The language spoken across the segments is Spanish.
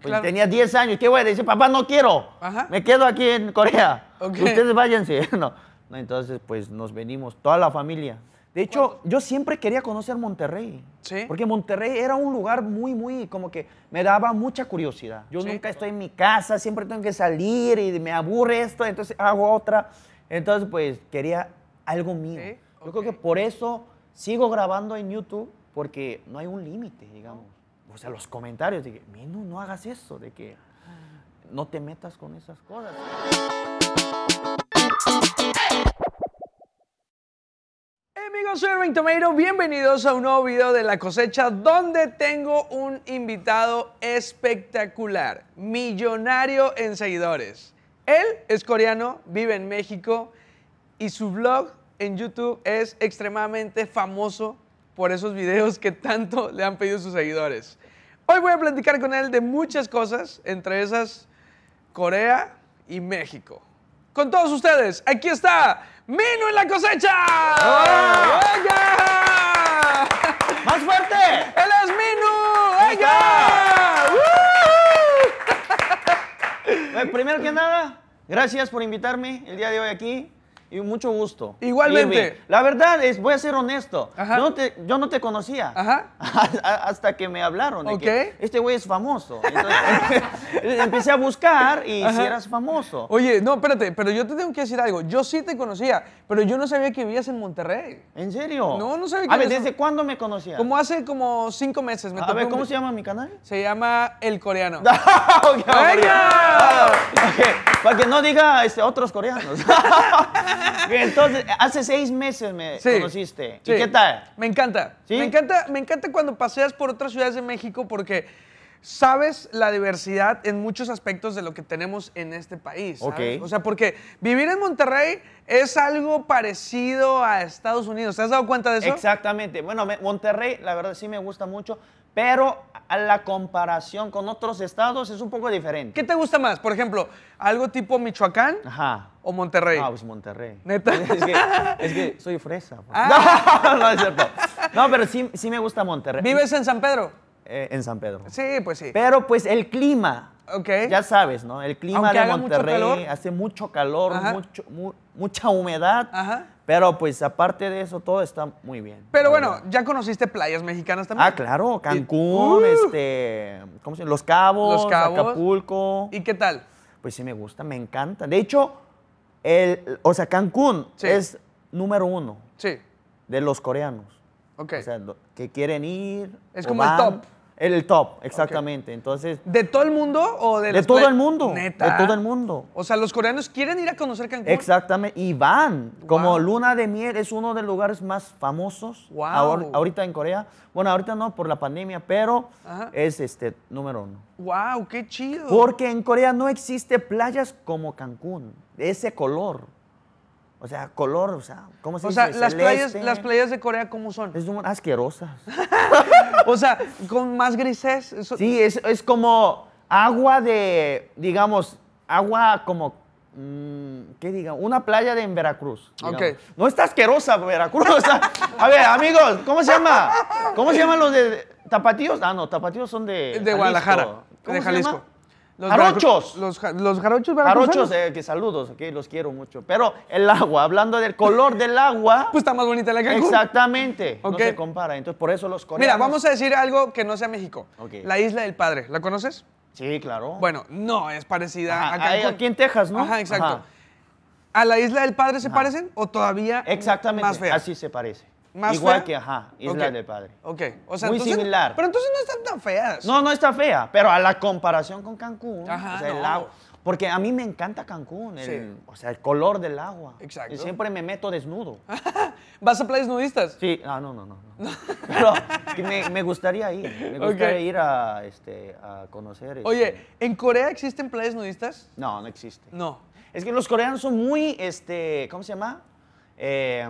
Pues Tenía 10 años. ¿Qué voy a decir? Papá, no quiero. Me quedo aquí en Corea. Ustedes váyanse. No. Entonces, pues nos venimos, toda la familia. De hecho, yo siempre quería conocer Monterrey. Porque Monterrey era un lugar muy, muy, como que me daba mucha curiosidad. Yo nunca estoy en mi casa, siempre tengo que salir y me aburre esto, entonces hago otra. Entonces, pues quería algo mío. Yo creo que por eso sigo grabando en YouTube, porque no hay un límite, digamos o sea, los comentarios de que, no, hagas eso, de que ah. no te metas con esas cosas. amigos, soy Ring Tomato, bienvenidos a un nuevo video de La Cosecha donde tengo un invitado espectacular, millonario en seguidores. Él es coreano, vive en México y su blog en YouTube es extremadamente famoso por esos videos que tanto le han pedido sus seguidores. Hoy voy a platicar con él de muchas cosas, entre esas Corea y México. Con todos ustedes, aquí está Mino en la cosecha. ¡Más fuerte! ¡Él es Minu! primero que nada, gracias por invitarme el día de hoy aquí y mucho gusto. Igualmente. La verdad es, voy a ser honesto. Yo no te, yo no te conocía. Ajá. Hasta que me hablaron. que este güey es famoso. Entonces, empecé a buscar y si eras famoso. Oye, no, espérate, pero yo te tengo que decir algo. Yo sí te conocía, pero yo no sabía que vivías en Monterrey. ¿En serio? No, no sabía que A ver, ¿desde cuándo me conocías? Como hace como cinco meses. Me a ver, ¿cómo se llama mi canal? Se llama El Coreano. okay, Para que no diga este, otros coreanos. Entonces, hace seis meses me conociste. ¿Y qué tal? Me encanta. Me encanta. Me encanta cuando paseas por otras ciudades de México porque sabes la diversidad en muchos aspectos de lo que tenemos en este país. O sea, porque vivir en Monterrey es algo parecido a Estados Unidos. ¿Te has dado cuenta de eso? Exactamente. Bueno, Monterrey, la verdad sí me gusta mucho, pero a la comparación con otros estados es un poco diferente. ¿Qué te gusta más? Por ejemplo, algo tipo Michoacán o Monterrey. Ah, pues Monterrey. Neta. Es que, soy fresa. Pues. Ah. No, no es cierto. No, pero sí, sí me gusta Monterrey. ¿Vives en San Pedro? Eh, en San Pedro. Sí, pues sí. Pero pues el clima. Okay. Ya sabes, ¿no? El clima de Monterrey hace mucho calor, mucho, mucha humedad. Ajá. Pero pues aparte de eso, todo está muy bien. Pero bueno, ¿ya conociste playas mexicanas también? Ah, claro, Cancún, uh. este, ¿cómo se Los Cabos, Acapulco. ¿Y qué tal? Pues sí me gusta, me encanta. De hecho, el, o sea, Cancún es número uno sí. de los coreanos. Ok. O sea, que quieren ir. Es como el top. El top, exactamente. Entonces. ¿De todo el mundo o de, de todo el mundo? De todo el mundo. O sea, los coreanos quieren ir a conocer Cancún. Exactamente. Y van. Como Luna de Miel es uno de los lugares más famosos wow. ahorita en Corea. Bueno, ahorita no por la pandemia, pero es este número uno. ¡Wow! ¡Qué chido! Porque en Corea no existe playas como Cancún, de ese color. O sea, color, o sea, ¿cómo se dice? O sea, las playas, las playas de Corea, ¿cómo son? Es asquerosa. asquerosas. o sea, con más grises. Sí, es, es, como agua de, digamos, agua como, mm, ¿qué diga? Una playa de en Veracruz. No está asquerosa Veracruz. a ver, amigos, ¿cómo se llama? ¿Cómo se llaman los de tapatíos? Ah, no, tapatíos son de... De Guadalajara, de Jalisco. Los jarochos. Los, garuchos los, jarochos eh, que saludos, los quiero mucho. Pero el agua, hablando del color del agua. Pues está más bonita la Cancún. Exactamente. No se compara. Entonces, por eso los coreanos. Mira, vamos a decir algo que no sea México. La isla del padre, ¿la conoces? Sí, claro. Bueno, no, es parecida a Cancún. Aquí en Texas, ¿no? Ajá, exacto. ¿A la isla del padre se parecen o todavía Exactamente, más Así se parece. ¿Más Igual que, ajá, Isla del Padre. Ok, o sea, Muy similar. Pero entonces no están tan feas. No, no está fea, pero a la comparación con Cancún, o sea, el agua. Porque a mí me encanta Cancún, o sea, el color del agua. Exacto. Y siempre me meto desnudo. ¿Vas a playas nudistas? Sí, ah, no, no, no. Pero me, gustaría ir, me gustaría ir a, este, conocer. Este Oye, ¿en Corea existen playas nudistas? No, no existe. No. Es que los coreanos son muy, este, ¿cómo se llama? Eh,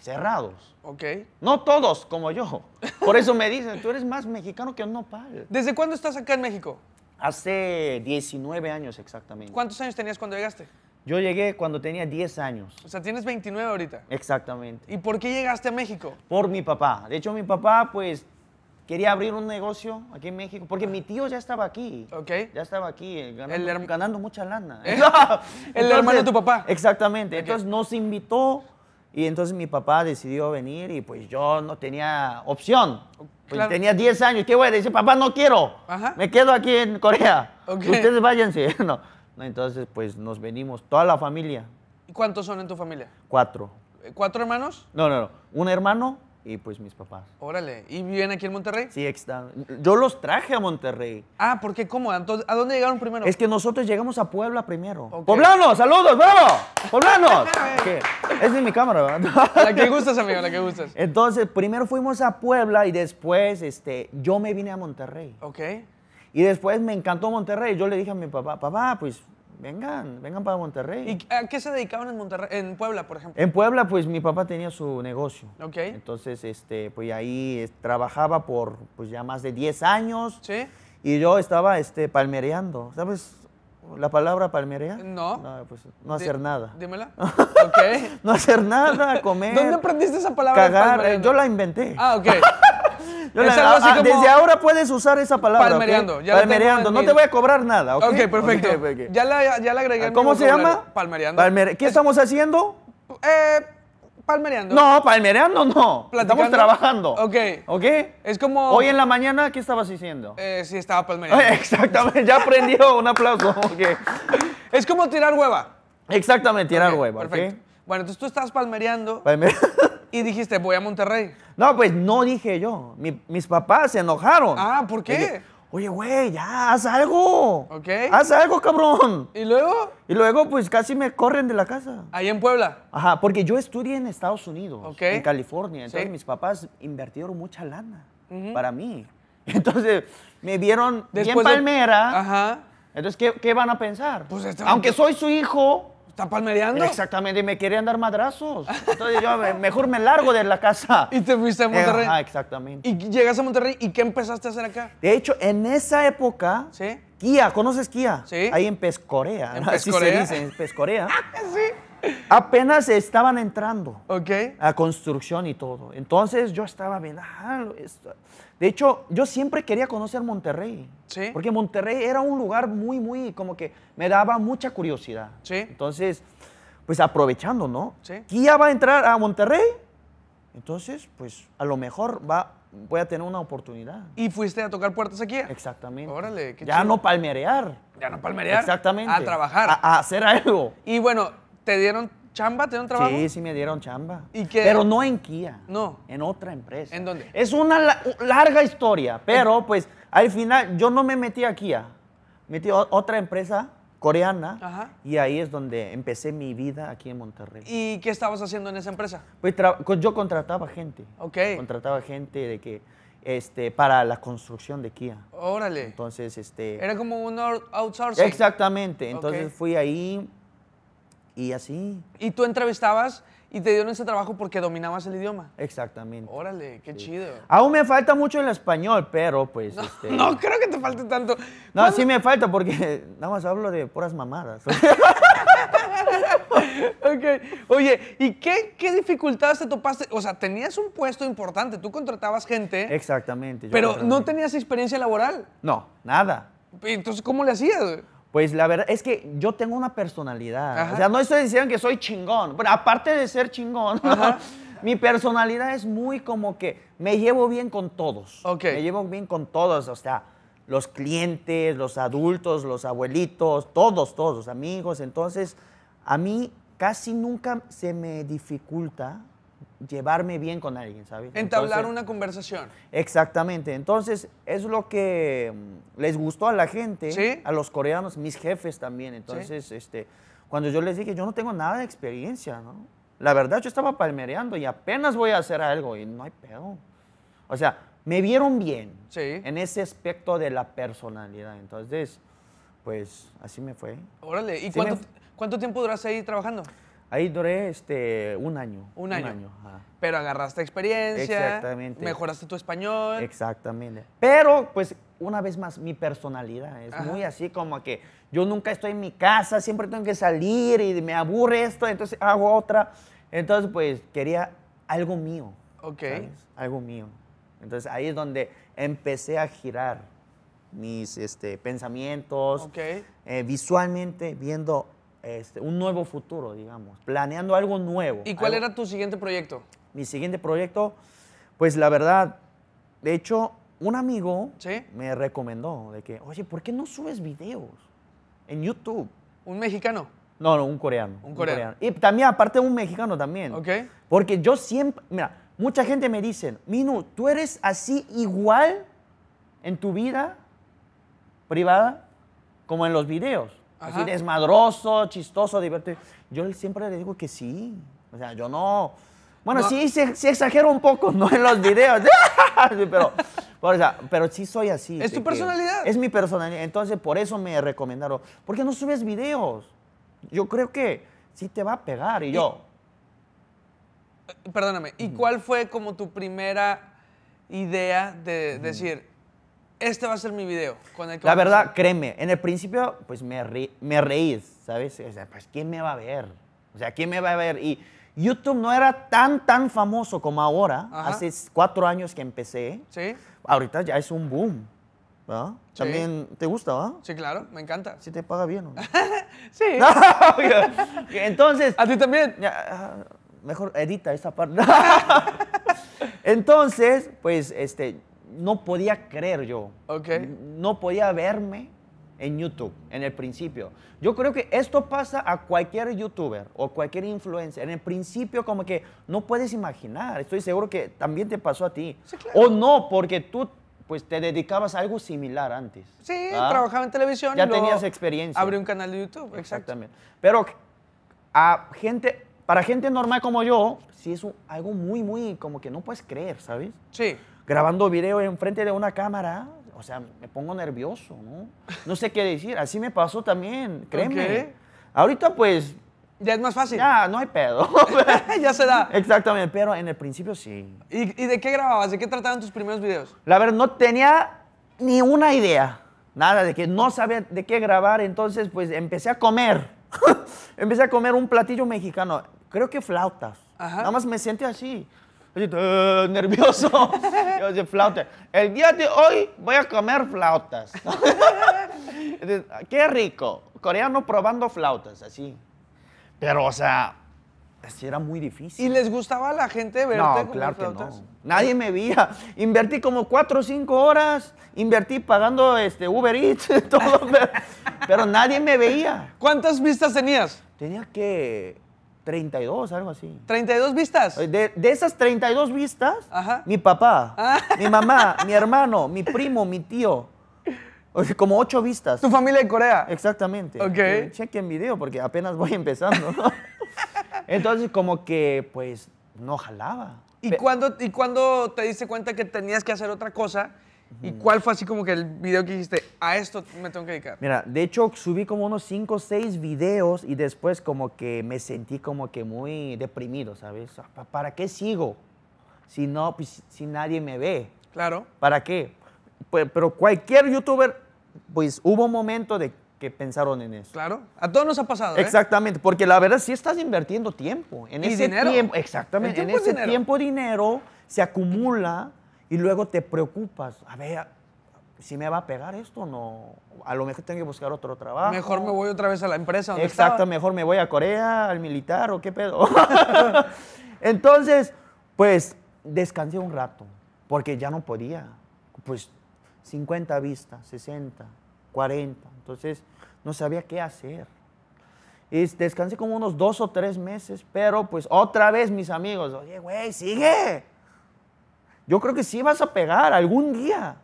cerrados. Ok. No todos, como yo. Por eso me dicen, tú eres más mexicano que un nopal. ¿Desde cuándo estás acá en México? Hace 19 años exactamente. ¿Cuántos años tenías cuando llegaste? Yo llegué cuando tenía 10 años. O sea, tienes 29 ahorita. Exactamente. ¿Y por qué llegaste a México? Por mi papá. De hecho, mi papá, pues, quería abrir un negocio aquí en México, porque mi tío ya estaba aquí. Ok. Ya estaba aquí, eh, ganando, mucha lana. el hermano de tu papá. Exactamente. Entonces nos invitó y entonces mi papá decidió venir y pues yo no tenía opción. Pues, tenía 10 años. ¿Qué voy a decir? Papá, no quiero. Me quedo aquí en Corea. Ustedes váyanse. no. Entonces pues nos venimos, toda la familia. ¿Y cuántos son en tu familia? Cuatro. ¿Cuatro hermanos? No, no, no. Un hermano, y pues mis papás. Órale, ¿y viven aquí en Monterrey? Sí, están. Yo los traje a Monterrey. Ah, ¿por qué? ¿Cómo? ¿A dónde llegaron primero? Es que nosotros llegamos a Puebla primero. ¡Poblanos! ¡Saludos! ¡Bravo! ¡Poblanos! Es de mi cámara, ¿verdad? la que gustas, amigo, la que gustas. Entonces, primero fuimos a Puebla y después este, yo me vine a Monterrey. Ok. Y después me encantó Monterrey. Yo le dije a mi papá, papá, pues vengan, vengan para Monterrey. ¿Y a qué se dedicaban en Monterrey, en Puebla, por ejemplo? En Puebla, pues mi papá tenía su negocio. Ok. Entonces, este, pues ahí trabajaba por pues ya más de 10 años. Sí. Y yo estaba este, palmereando. ¿Sabes la palabra palmerear? No. No, pues no hacer nada. Dímela. ok. no hacer nada, comer. ¿Dónde aprendiste esa palabra? Cagar. Yo la inventé. Ah, ok. Ah, desde ahora puedes usar esa palabra. Palmereando. palmereando. No te voy a cobrar nada. Ok, okay perfecto. ya, la, ya la agregué. ¿Cómo se llama? Palmereando. ¿Qué estamos haciendo? Eh, palmereando. No, palmereando no. ¿Platicando? Estamos trabajando. Ok. ¿Ok? Es como... Hoy en la mañana, ¿qué estabas diciendo? Eh, sí, estaba palmereando. Exactamente, ya aprendió. un aplauso. Es como tirar hueva. Exactamente, tirar hueva. Perfecto. Bueno, entonces tú estás palmereando. Palmereando. Y dijiste, voy a Monterrey. No, pues no dije yo. mis papás se enojaron. Ah, ¿por qué? Oye, güey, ya, haz algo. Ok. Haz algo, cabrón. ¿Y luego? Y luego, pues casi me corren de la casa. ¿Ahí en Puebla? Ajá, porque yo estudié en Estados Unidos, okay. en California. Entonces, mis papás invirtieron mucha lana para mí. Entonces, me vieron bien palmera. Ajá. Entonces, ¿qué, ¿qué, van a pensar? Pues este Aunque soy su hijo, ¿Está Exactamente, y me querían dar madrazos. Entonces yo mejor me largo de la casa. ¿Y te fuiste a eh, Monterrey? ah, exactamente. ¿Y llegas a Monterrey y qué empezaste a hacer acá? De hecho, en esa época, ¿Sí? Kia, ¿conoces Kia? Sí. Ahí en Pescorea. ¿En Así se dice, en Pescorea. Ah, sí. Apenas estaban entrando. Ok. A construcción y todo. Entonces yo estaba bien ah, de hecho, yo siempre quería conocer Monterrey. Sí. Porque Monterrey era un lugar muy, muy, como que me daba mucha curiosidad. Sí. Entonces, pues aprovechando, ¿no? Sí. Kia va a entrar a Monterrey. Entonces, pues a lo mejor va, voy a tener una oportunidad. ¿Y fuiste a tocar puertas aquí? Exactamente. Órale, qué Ya no palmerear. Ya no palmerear. Exactamente. A trabajar. a hacer algo. Y bueno, te dieron ¿Chamba? ¿Te trabajo? Sí, sí me dieron chamba. ¿Y qué? Pero no en Kia. No. En otra empresa. ¿En dónde? Es una larga historia, pero pues al final yo no me metí a Kia. Metí a otra empresa coreana y ahí es donde empecé mi vida aquí en Monterrey. ¿Y qué estabas haciendo en esa empresa? Pues yo contrataba gente. Ok. Contrataba gente de que este, para la construcción de Kia. Órale. Entonces, este... Era como un outsourcing. Exactamente. Entonces fui ahí y así. ¿Y tú entrevistabas y te dieron ese trabajo porque dominabas el idioma? Exactamente. Órale, qué chido. Aún me falta mucho el español, pero pues... No, este creo que te falte tanto. No, sí me falta porque nada más hablo de puras mamadas. ok. Oye, ¿y qué, qué, dificultades te topaste? O sea, tenías un puesto importante, tú contratabas gente. Exactamente. Pero no tenías experiencia laboral. No, nada. Entonces, ¿cómo le hacías? Pues la verdad es que yo tengo una personalidad. O sea, no estoy diciendo que soy chingón, pero aparte de ser chingón, mi personalidad es muy como que me llevo bien con todos. Okay. Me llevo bien con todos, o sea, los clientes, los adultos, los abuelitos, todos, todos, amigos. Entonces, a mí casi nunca se me dificulta llevarme bien con alguien, ¿sabes? Entablar una conversación. Exactamente. Entonces, es lo que mm, les gustó a la gente, a los coreanos, mis jefes también. Entonces, este, cuando yo les dije, yo no tengo nada de experiencia, ¿no? La verdad, yo estaba palmereando y apenas voy a hacer algo y no hay pedo. O sea, me vieron bien en ese aspecto de la personalidad. Entonces, pues así me fue. Órale, ¿y cuánto, cuánto tiempo duraste ahí trabajando? Ahí duré este, un año. Un año. Pero agarraste experiencia. Exactamente. Mejoraste tu español. Exactamente. Pero, pues, una vez más, mi personalidad es muy así como que yo nunca estoy en mi casa, siempre tengo que salir y me aburre esto, entonces hago otra. Entonces, pues, quería algo mío. Ok. Algo mío. Entonces, ahí es donde empecé a girar mis este, pensamientos. Ok. Eh, visualmente, viendo este, un nuevo futuro, digamos, planeando algo nuevo. ¿Y cuál era tu siguiente proyecto? Mi siguiente proyecto, pues la verdad, de hecho, un amigo me recomendó de que, oye, ¿por qué no subes videos en YouTube? ¿Un mexicano? No, no, un coreano. Un coreano. Y también, aparte, un mexicano también. Ok. Porque yo siempre, mira, mucha gente me dice, Minu, ¿tú eres así igual en tu vida privada como en los videos? Así desmadroso, chistoso, divertido. Yo siempre le digo que sí. O sea, yo no. Bueno, sí, sí, exagero un poco, no en los videos. pero, pero sí soy así. ¿Es tu personalidad? Es mi personalidad. Entonces, por eso me recomendaron. ¿Por qué no subes videos? Yo creo que sí te va a pegar. y yo. Eh, perdóname, ¿y cuál fue como tu primera idea de decir, este va a ser mi video. Con el la verdad, créeme, en el principio, pues me, me reí, ¿sabes? O sea, pues ¿quién me va a ver? O sea, ¿quién me va a ver? Y YouTube no era tan, tan famoso como ahora. Hace cuatro años que empecé. Sí. Ahorita ya es un boom. ¿verdad? También te gusta, ¿va? Sí, claro, me encanta. Si te paga bien, ¿no? sí. Entonces. ¿A ti también? Ah, mejor edita esa parte. Entonces, pues, este no podía creer yo. No podía verme en YouTube en el principio. Yo creo que esto pasa a cualquier youtuber o cualquier influencer. En el principio como que no puedes imaginar. Estoy seguro que también te pasó a ti. O no, porque tú pues te dedicabas a algo similar antes. Sí, ¿Ah? trabajaba en televisión. Ya tenías experiencia. Abrí un canal de YouTube. Exactamente. Pero a gente para gente normal como yo, sí es algo muy, muy, como que no puedes creer, ¿sabes? Sí grabando video enfrente de una cámara, o sea, me pongo nervioso, ¿no? No sé qué decir, así me pasó también, créeme. Ahorita pues... Ya es más fácil. Ya, no hay pedo. ya se da. Exactamente, pero en el principio sí. ¿Y, de qué grababas? ¿De qué trataban tus primeros videos? La verdad, no tenía ni una idea, nada, de que no sabía de qué grabar, entonces pues empecé a comer. empecé a comer un platillo mexicano, creo que flautas. Nada más me sentí así. Eh, nervioso. Yo decía, flauta. El día de hoy voy a comer flautas. qué rico. Coreano probando flautas, así. Pero, o sea, así era muy difícil. ¿Y les gustaba a la gente verte no, claro Que no. Nadie me veía. Invertí como cuatro o cinco horas. Invertí pagando este, Uber Eats, todo. pero nadie me veía. ¿Cuántas vistas tenías? Tenía que 32, algo así. ¿32 vistas? De, de esas 32 vistas, mi papá, ah. mi mamá, mi hermano, mi primo, mi tío. como ocho vistas. ¿Tu familia de Corea? Exactamente. Ok. chequen video porque apenas voy empezando. Entonces, como que, pues, no jalaba. ¿Y cuando ¿Y cuándo te diste cuenta que tenías que hacer otra cosa ¿Y cuál fue así como que el video que hiciste a esto me tengo que dedicar? Mira, de hecho subí como unos 5 o 6 videos y después como que me sentí como que muy deprimido, ¿sabes? Ah, ¿Para qué sigo? Si no, pues, si nadie me ve. Claro. ¿Para qué? Pues, pero cualquier youtuber, pues hubo un momento de que pensaron en eso. Claro, a todos nos ha pasado. ¿eh? Exactamente, porque la verdad sí estás invirtiendo tiempo. En ¿Y ese dinero. Tiempo, exactamente, en ese tiempo dinero se acumula y luego te preocupas, a ver, si me va a pegar esto o no. A lo mejor tengo que buscar otro trabajo. Mejor me voy otra vez a la empresa. Donde Exacto, mejor me voy a Corea, al militar o qué pedo. Entonces, pues descansé un rato, porque ya no podía. Pues 50 vistas, 60, 40. Entonces, no sabía qué hacer. Y descansé como unos dos o tres meses, pero pues otra vez mis amigos, oye, güey, sigue yo creo que sí vas a pegar algún día.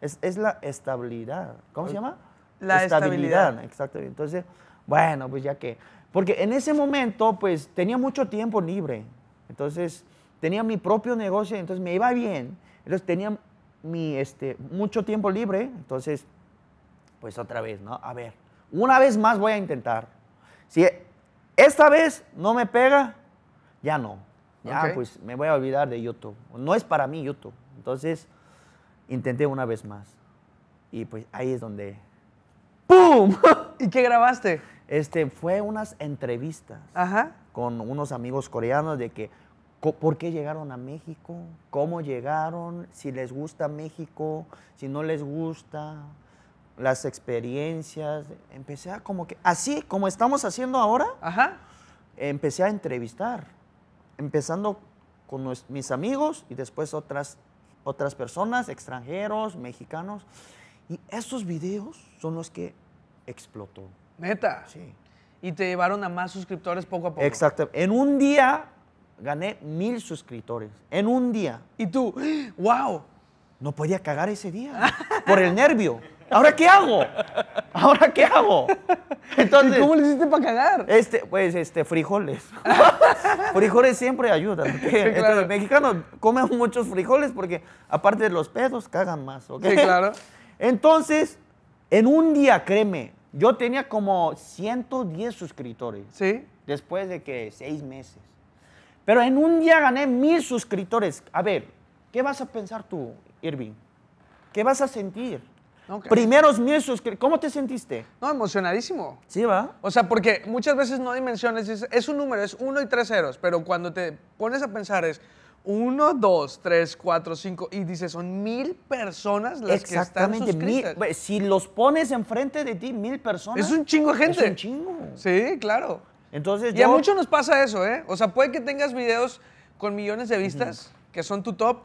Es, la estabilidad. ¿Cómo se llama? La estabilidad. estabilidad. Exactamente. Entonces, bueno, pues ya que. Porque en ese momento, pues tenía mucho tiempo libre. Entonces, tenía mi propio negocio, entonces me iba bien. Entonces, tenía mi, este, mucho tiempo libre. Entonces, pues otra vez, ¿no? A ver, una vez más voy a intentar. Si esta vez no me pega, ya no ya, pues me voy a olvidar de YouTube. No es para mí YouTube. Entonces, intenté una vez más. Y pues ahí es donde... ¡Pum! ¿Y qué grabaste? Este, fue unas entrevistas Ajá. con unos amigos coreanos de que, ¿por qué llegaron a México? ¿Cómo llegaron? Si les gusta México, si no les gusta, las experiencias. Empecé a como que, así como estamos haciendo ahora, Ajá. empecé a entrevistar empezando con mis amigos y después otras, otras personas, extranjeros, mexicanos. Y esos videos son los que explotó. Neta. Sí. Y te llevaron a más suscriptores poco a poco. Exacto. En un día gané mil suscriptores. En un día. Y tú, wow. No podía cagar ese día por el nervio. ¿Ahora qué hago? ¿Ahora qué hago? Entonces, ¿Y cómo le hiciste para cagar? Este, pues, este, frijoles. frijoles siempre ayudan. los mexicanos comen muchos frijoles porque, aparte de los pedos, cagan más, Sí, claro. Entonces, en un día, créeme, yo tenía como 110 suscriptores. Sí. Después de que seis meses. Pero en un día gané mil suscriptores. A ver, ¿qué vas a pensar tú, Irving? ¿Qué vas a sentir? primeros Primeros meses, ¿cómo te sentiste? No, emocionadísimo. Sí, va. O sea, porque muchas veces no dimensiones, es, un número, es uno y tres ceros, pero cuando te pones a pensar es, uno, dos, tres, cuatro, cinco. y dices, son mil personas las que están Exactamente, Mil, pues, si los pones enfrente de ti, mil personas. Es un chingo de gente. Es un chingo. Sí, claro. Entonces, y a muchos nos pasa eso, ¿eh? O sea, puede que tengas videos con millones de vistas, que son tu top,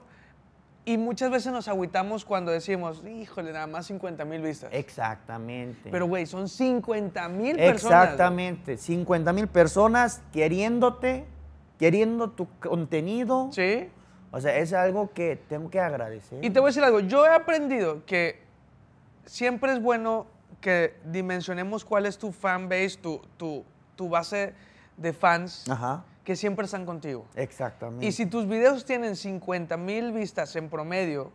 y muchas veces nos agüitamos cuando decimos, híjole, nada más 50 mil vistas. Exactamente. Pero, güey, son 50 mil personas. Exactamente, 50.000 50 mil personas queriéndote, queriendo tu contenido. Sí. O sea, es algo que tengo que agradecer. Y te voy a decir algo, yo he aprendido que siempre es bueno que dimensionemos cuál es tu fan base, tu, tu, tu base de fans. Ajá que siempre están contigo. Exactamente. Y si tus videos tienen 50 mil vistas en promedio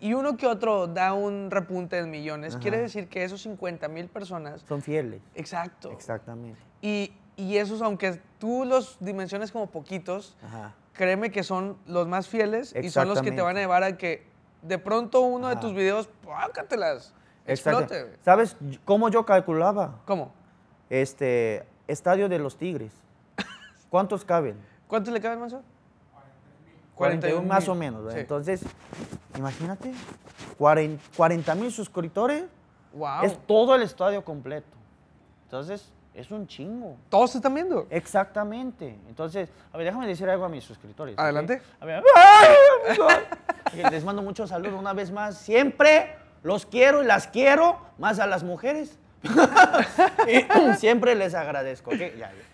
y uno que otro da un repunte en millones, quiere decir que esos 50 mil personas... Son fieles. Exacto. Exactamente. Y, esos, aunque tú los dimensiones como poquitos, créeme que son los más fieles y son los que te van a llevar a que de pronto uno de tus videos, pácatelas. Explote. ¿Sabes cómo yo calculaba? ¿Cómo? Este, Estadio de los Tigres. ¿Cuántos caben? ¿Cuántos le caben, Manso? 41 más o menos. Entonces, imagínate, 40 mil suscriptores wow. es todo el estadio completo. Entonces, es un chingo. Todos están viendo. Exactamente. Entonces, a ver, déjame decir algo a mis suscriptores. Adelante. A ver, les mando muchos saludos una vez más. Siempre los quiero y las quiero, más a las mujeres siempre les agradezco.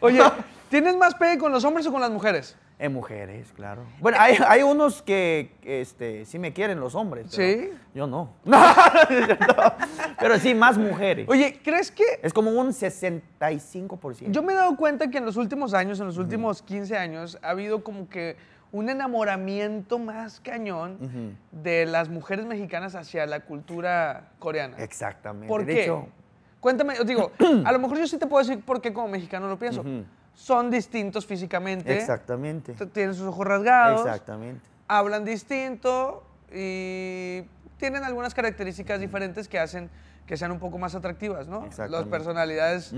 Oye, ¿tienes más pegue con los hombres o con las mujeres? En eh, mujeres, claro. Bueno, hay, unos que este, sí me quieren los hombres. sí. Yo no. Pero sí, más mujeres. Oye, ¿crees que.? Es como un 65%. Yo me he dado cuenta que en los últimos años, en los últimos 15 años, ha habido como que un enamoramiento más cañón de las mujeres mexicanas hacia la cultura coreana. Exactamente. ¿Por de Hecho, Cuéntame, digo, a lo mejor yo sí te puedo decir por qué como mexicano lo pienso. Son distintos físicamente. Exactamente. Tienen sus ojos rasgados. Exactamente. Hablan distinto y tienen algunas características diferentes que hacen que sean un poco más atractivas, ¿no? Las personalidades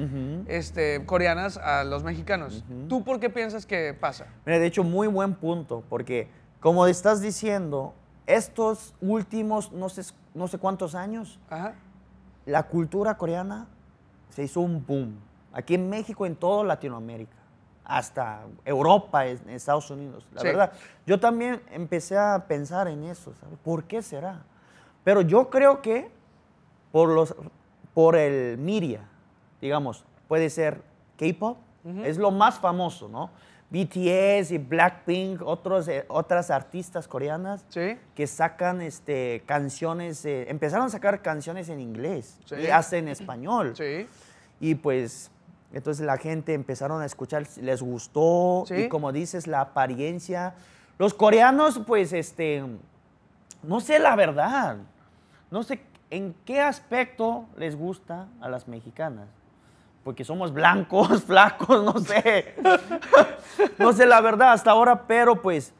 este, coreanas a los mexicanos. ¿Tú por qué piensas que pasa? Mira, de hecho, muy buen punto, porque como estás diciendo, estos últimos no sé, no sé cuántos años, Ajá la cultura coreana se hizo un boom. Aquí en México, en toda Latinoamérica, hasta Europa, en Estados Unidos. La verdad, yo también empecé a pensar en eso, ¿sabes? ¿Por qué será? Pero yo creo que por, los, por el media, digamos, puede ser K-pop, es lo más famoso, ¿no? BTS y Blackpink, otros, eh, otras artistas coreanas que sacan este, canciones, eh, empezaron a sacar canciones en inglés y hasta en español. Y pues entonces la gente empezaron a escuchar, les gustó y como dices, la apariencia. Los coreanos pues este, no sé la verdad, no sé en qué aspecto les gusta a las mexicanas porque somos blancos, flacos, no sé. no sé la verdad hasta ahora, pero pues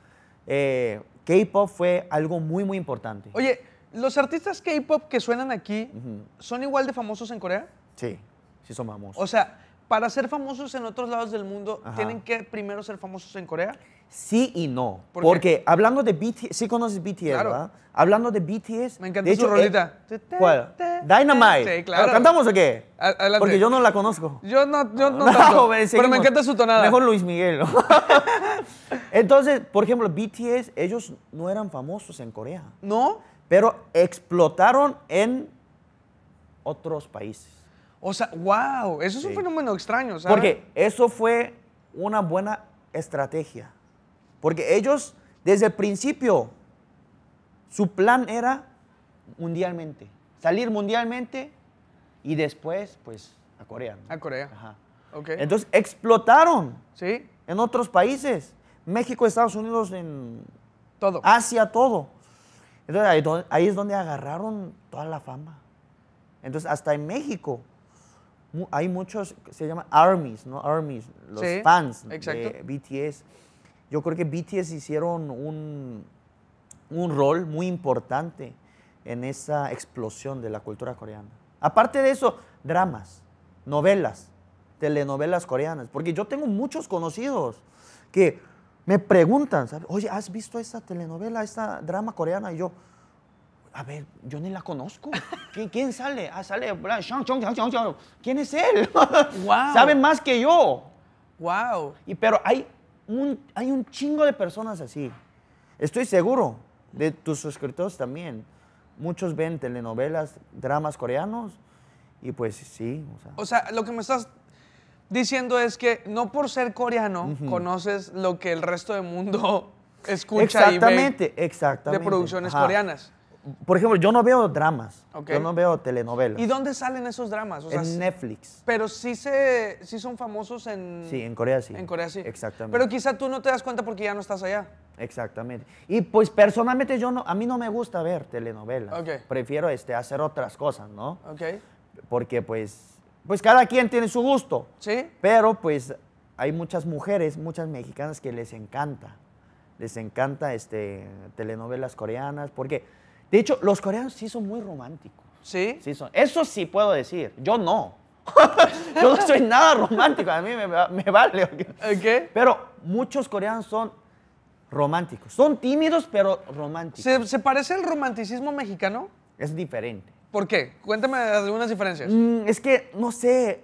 eh, K-pop fue algo muy, muy importante. Oye, ¿los artistas K-pop que suenan aquí son igual de famosos en Corea? Sí, sí son famosos. O sea, para ser famosos en otros lados del mundo, ¿tienen que primero ser famosos en Corea? Sí y no. porque hablando de BTS, sí conoces BTS, ¿verdad? Hablando de BTS. Me de su eh, rolita. Dynamite. ¿Cantamos o qué? Porque yo no la conozco. Yo no, yo no, pero, me encanta su tonada. Mejor Luis Miguel. Entonces, por ejemplo, BTS, ellos no eran famosos en Corea. ¿No? Pero explotaron en otros países. O sea, wow, eso es un fenómeno extraño, Porque eso fue una buena estrategia porque ellos, desde el principio, su plan era mundialmente. Salir mundialmente y después, pues, a Corea. A Corea. Ajá. Entonces, explotaron. Sí. En otros países. México, Estados Unidos, en. Todo. Asia, todo. Entonces, ahí, es donde agarraron toda la fama. Entonces, hasta en México hay muchos, se llaman armies, ¿no? Armies, los fans de BTS. Yo creo que BTS hicieron un, un rol muy importante en esa explosión de la cultura coreana. Aparte de eso, dramas, novelas, telenovelas coreanas, porque yo tengo muchos conocidos que me preguntan, ¿sabes? oye, ¿has visto esa telenovela, esta drama coreana? Y yo, a ver, yo ni la conozco. ¿Quién, sale? Ah, sale, ¿quién es él? Wow. Sabe más que yo. Wow. Y, pero hay hay un chingo de personas así. Estoy seguro de tus suscriptores también. Muchos ven telenovelas, dramas coreanos y pues sí. O sea, lo que me estás diciendo es que no por ser coreano conoces lo que el resto del mundo escucha y ve exactamente. de producciones coreanas. Por ejemplo, yo no veo dramas. Yo no veo telenovelas. ¿Y dónde salen esos dramas? en Netflix. Pero sí, se, sí son famosos en... Sí, en Corea sí. En Corea sí. Exactamente. Pero quizá tú no te das cuenta porque ya no estás allá. Exactamente. Y pues personalmente yo no, a mí no me gusta ver telenovelas. Prefiero este, hacer otras cosas, ¿no? Ok. Porque pues, pues cada quien tiene su gusto. Sí. Pero pues hay muchas mujeres, muchas mexicanas que les encanta. Les encanta este, telenovelas coreanas. Porque de hecho, los coreanos sí son muy románticos. ¿Sí? Sí son. Eso sí puedo decir. Yo no. Yo no soy nada romántico. A mí me, vale. ¿Qué? Pero muchos coreanos son románticos. Son tímidos, pero románticos. ¿Se, parece el romanticismo mexicano? Es diferente. ¿Por qué? Cuéntame algunas diferencias. Mm, es que, no sé,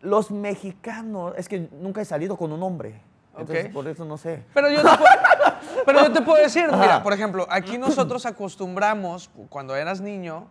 los mexicanos, es que nunca he salido con un hombre. Entonces, por eso no sé. Pero yo no Pero yo te puedo decir, mira, por ejemplo, aquí nosotros acostumbramos, cuando eras niño,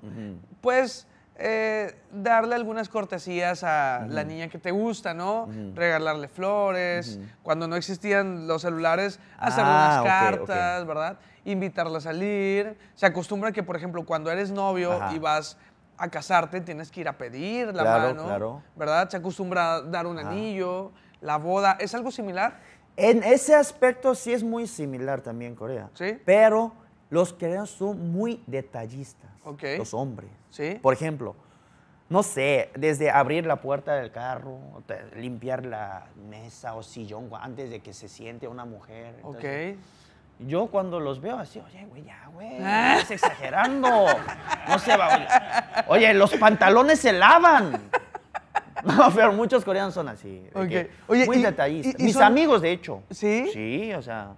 pues eh, darle algunas cortesías a la niña que te gusta, ¿no? Regalarle flores, cuando no existían los celulares, hacer ah, unas cartas, ¿verdad? Invitarla a salir. Se acostumbra que, por ejemplo, cuando eres novio y vas a casarte, tienes que ir a pedir la mano, ¿verdad? Se acostumbra a dar un anillo, la boda. ¿Es algo similar? En ese aspecto sí es muy similar también Corea. Pero los coreanos son muy detallistas. Los hombres. Sí. Por ejemplo, no sé, desde abrir la puerta del carro, limpiar la mesa o sillón antes de que se siente una mujer. ok. Yo cuando los veo así, oye, güey, ya, güey, estás exagerando. No se va, oye. oye, los pantalones se lavan. No, pero muchos coreanos son así. Okay. Oye, muy y, detallistas. Mis amigos, de hecho. ¿Sí? Sí, o sea.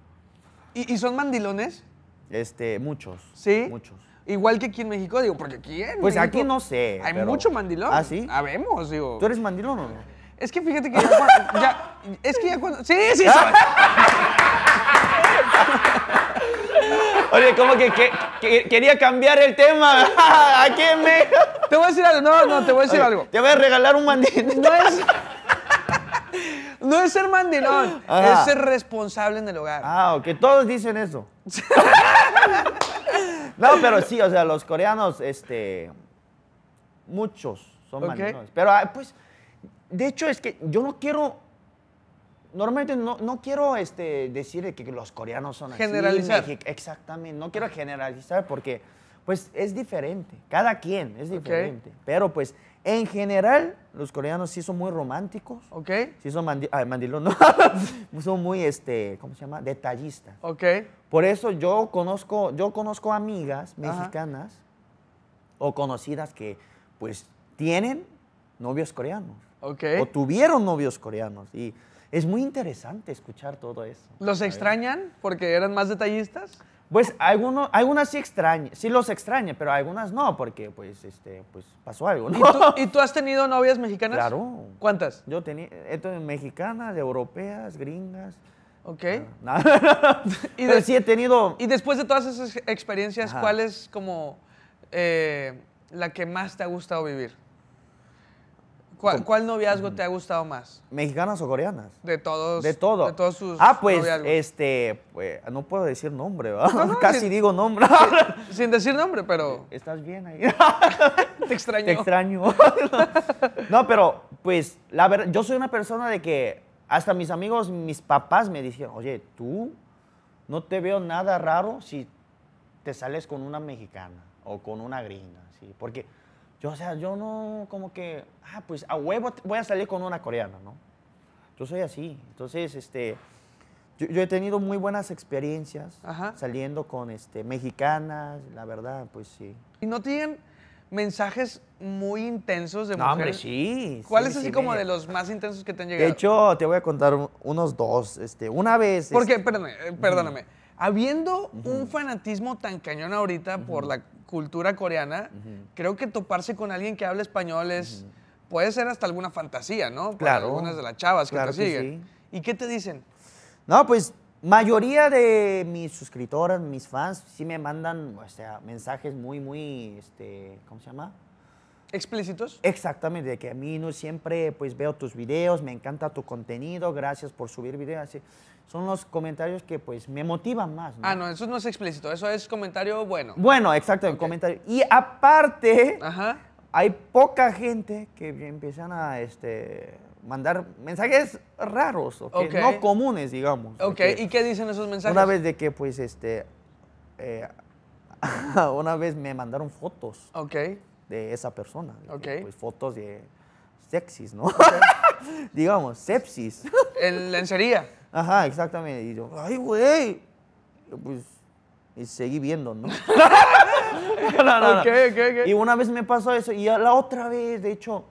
¿Y, son mandilones? Este, muchos. ¿Sí? Muchos. Igual que aquí en México, digo, porque aquí en Pues aquí no sé. Hay mucho mandilón. ¿Ah, sí? Habemos, digo. ¿Tú eres mandilón o no? Es que fíjate que ya, es que ya cuando... Sí, sí, soy. Oye, ¿cómo que qué? Quería cambiar el tema. ¿A qué me...? Te voy a decir algo. No, no, te voy a decir algo. Te voy a regalar un mandilón. No es, no es ser mandilón, es ser responsable en el hogar. Ah, ok. Todos dicen eso. no, pero sí, o sea, los coreanos, este. Muchos son mandilones. Pero, ah, pues. De hecho, es que yo no quiero normalmente no, no quiero este, decir que los coreanos son así. Generalizar. exactamente, no quiero generalizar porque pues es diferente, cada quien es diferente. Pero pues en general los coreanos sí son muy románticos. Sí son mandilón, son muy, este, ¿cómo se llama? Detallistas. Ok. Por eso yo conozco, yo conozco amigas mexicanas o conocidas que pues tienen novios coreanos. Ok. O tuvieron novios coreanos y es muy interesante escuchar todo eso. ¿Los extrañan porque eran más detallistas? Pues algunos, algunas sí extrañan, sí los extrañan, pero algunas no, porque pues, este, pues pasó algo. ¿Y, tú, has tenido novias mexicanas? Claro. ¿Cuántas? Yo tenía, tenido mexicanas, europeas, gringas. Ok. Ah, nada. y sí he tenido... Y después de todas esas experiencias, ¿cuál es como eh, la que más te ha gustado vivir? ¿Cuál, noviazgo te ha gustado más? ¿Mexicanas o coreanas? De todos. De todos. De todos sus. Ah, pues, este. Pues, no puedo decir nombre, ¿verdad? Casi digo nombre. Sin, decir nombre, pero. Estás bien ahí. te extraño. Te extraño. no, pero, pues, la verdad, yo soy una persona de que hasta mis amigos, mis papás me dijeron, oye, tú no te veo nada raro si te sales con una mexicana o con una gringa, ¿sí? Porque yo, o sea, yo no como que, ah, pues a huevo voy a salir con una coreana, ¿no? Yo soy así. Entonces, este, yo, he tenido muy buenas experiencias saliendo con este, mexicanas, la verdad, pues sí. ¿Y no tienen mensajes muy intensos de no, mujeres? hombre, sí. ¿Cuál es así como de los más intensos que te han llegado? De hecho, te voy a contar unos dos. Este, una vez... Porque, este... Eh, perdóname, Habiendo un fanatismo tan cañón ahorita por la cultura coreana, creo que toparse con alguien que habla español es, puede ser hasta alguna fantasía, ¿no? claro. algunas de las chavas que claro te siguen. ¿Y qué te dicen? No, pues mayoría de mis suscriptoras, mis fans, sí me mandan, mensajes muy, muy, este, ¿cómo se llama? ¿Explícitos? Exactamente, de que a mí no siempre, pues, veo tus videos, me encanta tu contenido, gracias por subir videos, así son los comentarios que pues me motivan más. ¿no? Ah, no, eso no es explícito, eso es comentario bueno. Bueno, exacto, el comentario. Y aparte, hay poca gente que empiezan a este, mandar mensajes raros, no comunes, digamos. Ok, ¿y qué dicen esos mensajes? Una vez de que pues este, eh, una vez me mandaron fotos de esa persona. pues, fotos de sexys, ¿no? digamos, sepsis. En lencería. Ajá, exactamente. Y yo, ay, güey. pues, y seguí viendo, ¿no? Claro, qué, qué, qué. Y una vez me pasó eso, y la otra vez, de hecho,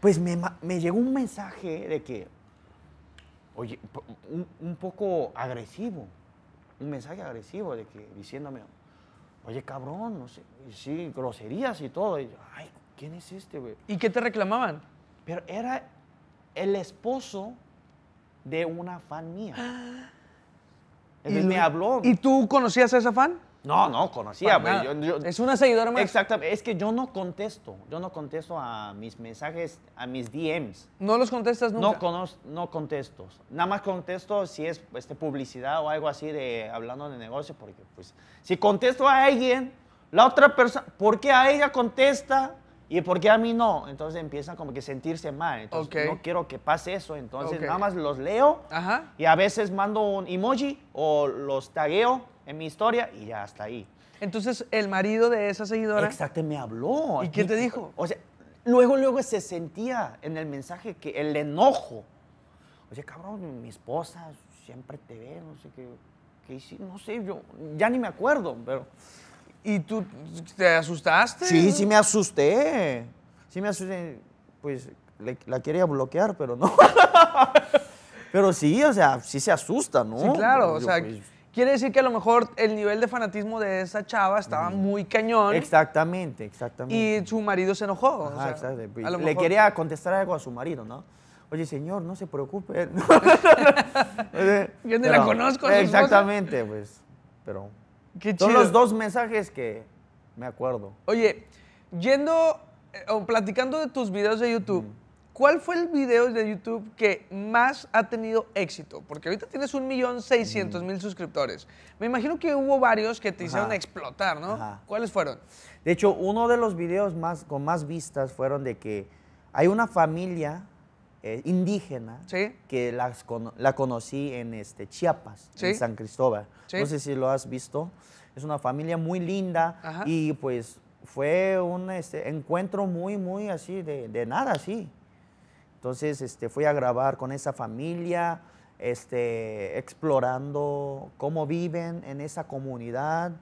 pues me, llegó un mensaje de que, oye, un, poco agresivo, un mensaje agresivo de que, diciéndome, oye, cabrón, no sé, y sí, groserías y todo. Y yo, ay, ¿quién es este, güey? ¿Y qué te reclamaban? Pero era el esposo de una fan mía. me habló. ¿Y tú conocías a esa fan? No, no, conocía, Es una seguidora más. Exactamente. Es que yo no contesto. Yo no contesto a mis mensajes, a mis DMs. No los contestas nunca. No, no contesto. Nada más contesto si es este, publicidad o algo así de hablando de negocio, porque pues si contesto a alguien, la otra persona, ¿por qué a ella contesta ¿Y por qué a mí no? Entonces empiezan como que sentirse mal. Entonces no quiero que pase eso. Entonces nada más los leo y a veces mando un emoji o los tagueo en mi historia y ya hasta ahí. Entonces el marido de esa seguidora... Exacto, me habló. ¿Y qué te dijo? O sea, luego, luego se sentía en el mensaje que el enojo. O sea, cabrón, mi esposa siempre te ve, no sé qué, qué no sé, yo ya ni me acuerdo, pero... ¿Y tú te asustaste? Sí, sí me asusté. Sí me asusté. Pues la quería bloquear, pero no. pero sí, o sea, sí se asusta, ¿no? Sí, claro, o sea, pues quiere decir que a lo mejor el nivel de fanatismo de esa chava estaba muy cañón. Exactamente, exactamente. Y su marido se enojó. Le quería contestar algo a su marido, ¿no? Oye, señor, no se preocupe. yo ni la conozco. Exactamente, pues, pero... Son los dos mensajes que me acuerdo. Oye, yendo eh, o platicando de tus videos de YouTube, ¿cuál fue el video de YouTube que más ha tenido éxito? Porque ahorita tienes un millón seiscientos mil suscriptores. Me imagino que hubo varios que te hicieron explotar, ¿no? ¿Cuáles fueron? De hecho, uno de los videos más, con más vistas fueron de que hay una familia eh, indígena que las la conocí en este, Chiapas, en San Cristóbal. No sé si lo has visto. Es una familia muy linda y pues fue un este, encuentro muy, muy así, de, nada así. Entonces este, fui a grabar con esa familia, este, explorando cómo viven en esa comunidad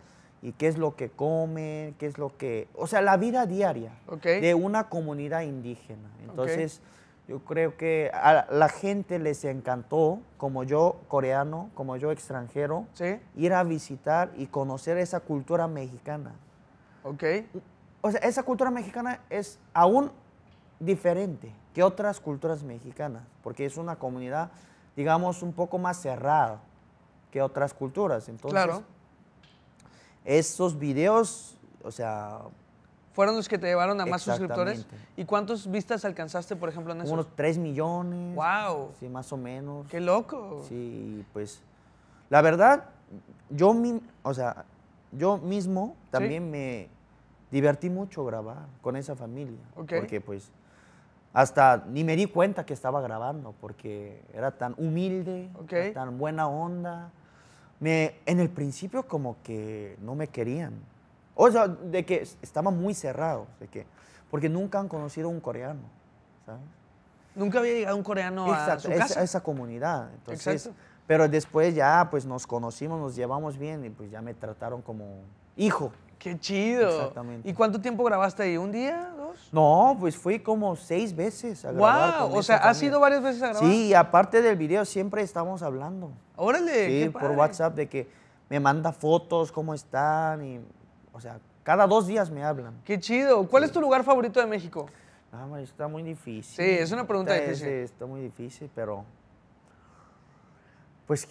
y qué es lo que comen, qué es lo que... O sea, la vida diaria de una comunidad indígena. Entonces... Yo creo que a la gente les encantó, como yo coreano, como yo extranjero, ir a visitar y conocer esa cultura mexicana. Ok. O sea, esa cultura mexicana es aún diferente que otras culturas mexicanas, porque es una comunidad, digamos, un poco más cerrada que otras culturas. Entonces, claro. esos videos, o sea, fueron los que te llevaron a más suscriptores. ¿Y cuántos vistas alcanzaste, por ejemplo, en eso? Unos 3 millones. ¡Wow! Sí, más o menos. ¡Qué loco! Sí, pues. La verdad, yo, o sea, yo mismo también me divertí mucho grabar con esa familia. Porque, pues, hasta ni me di cuenta que estaba grabando, porque era tan humilde, tan buena onda. Me, en el principio, como que no me querían o sea, de que estaba muy cerrados, de que, porque nunca han conocido a un coreano, ¿sabes? Nunca había llegado un coreano a su casa. a esa comunidad. Entonces, Exacto. Pero después ya, pues nos conocimos, nos llevamos bien y pues ya me trataron como hijo. ¡Qué chido! Exactamente. ¿Y cuánto tiempo grabaste ahí? ¿Un día? ¿Dos? No, pues fui como seis veces a grabar. ¡Wow! o sea, ha sido varias veces a grabar? Sí, y aparte del video siempre estamos hablando. ¡Órale! Sí, por WhatsApp de que me manda fotos, cómo están y o sea, cada dos días me hablan. Qué chido. ¿Cuál es tu lugar favorito de México? Ah, está muy difícil. Sí, es una pregunta difícil. está muy difícil, pero. Pues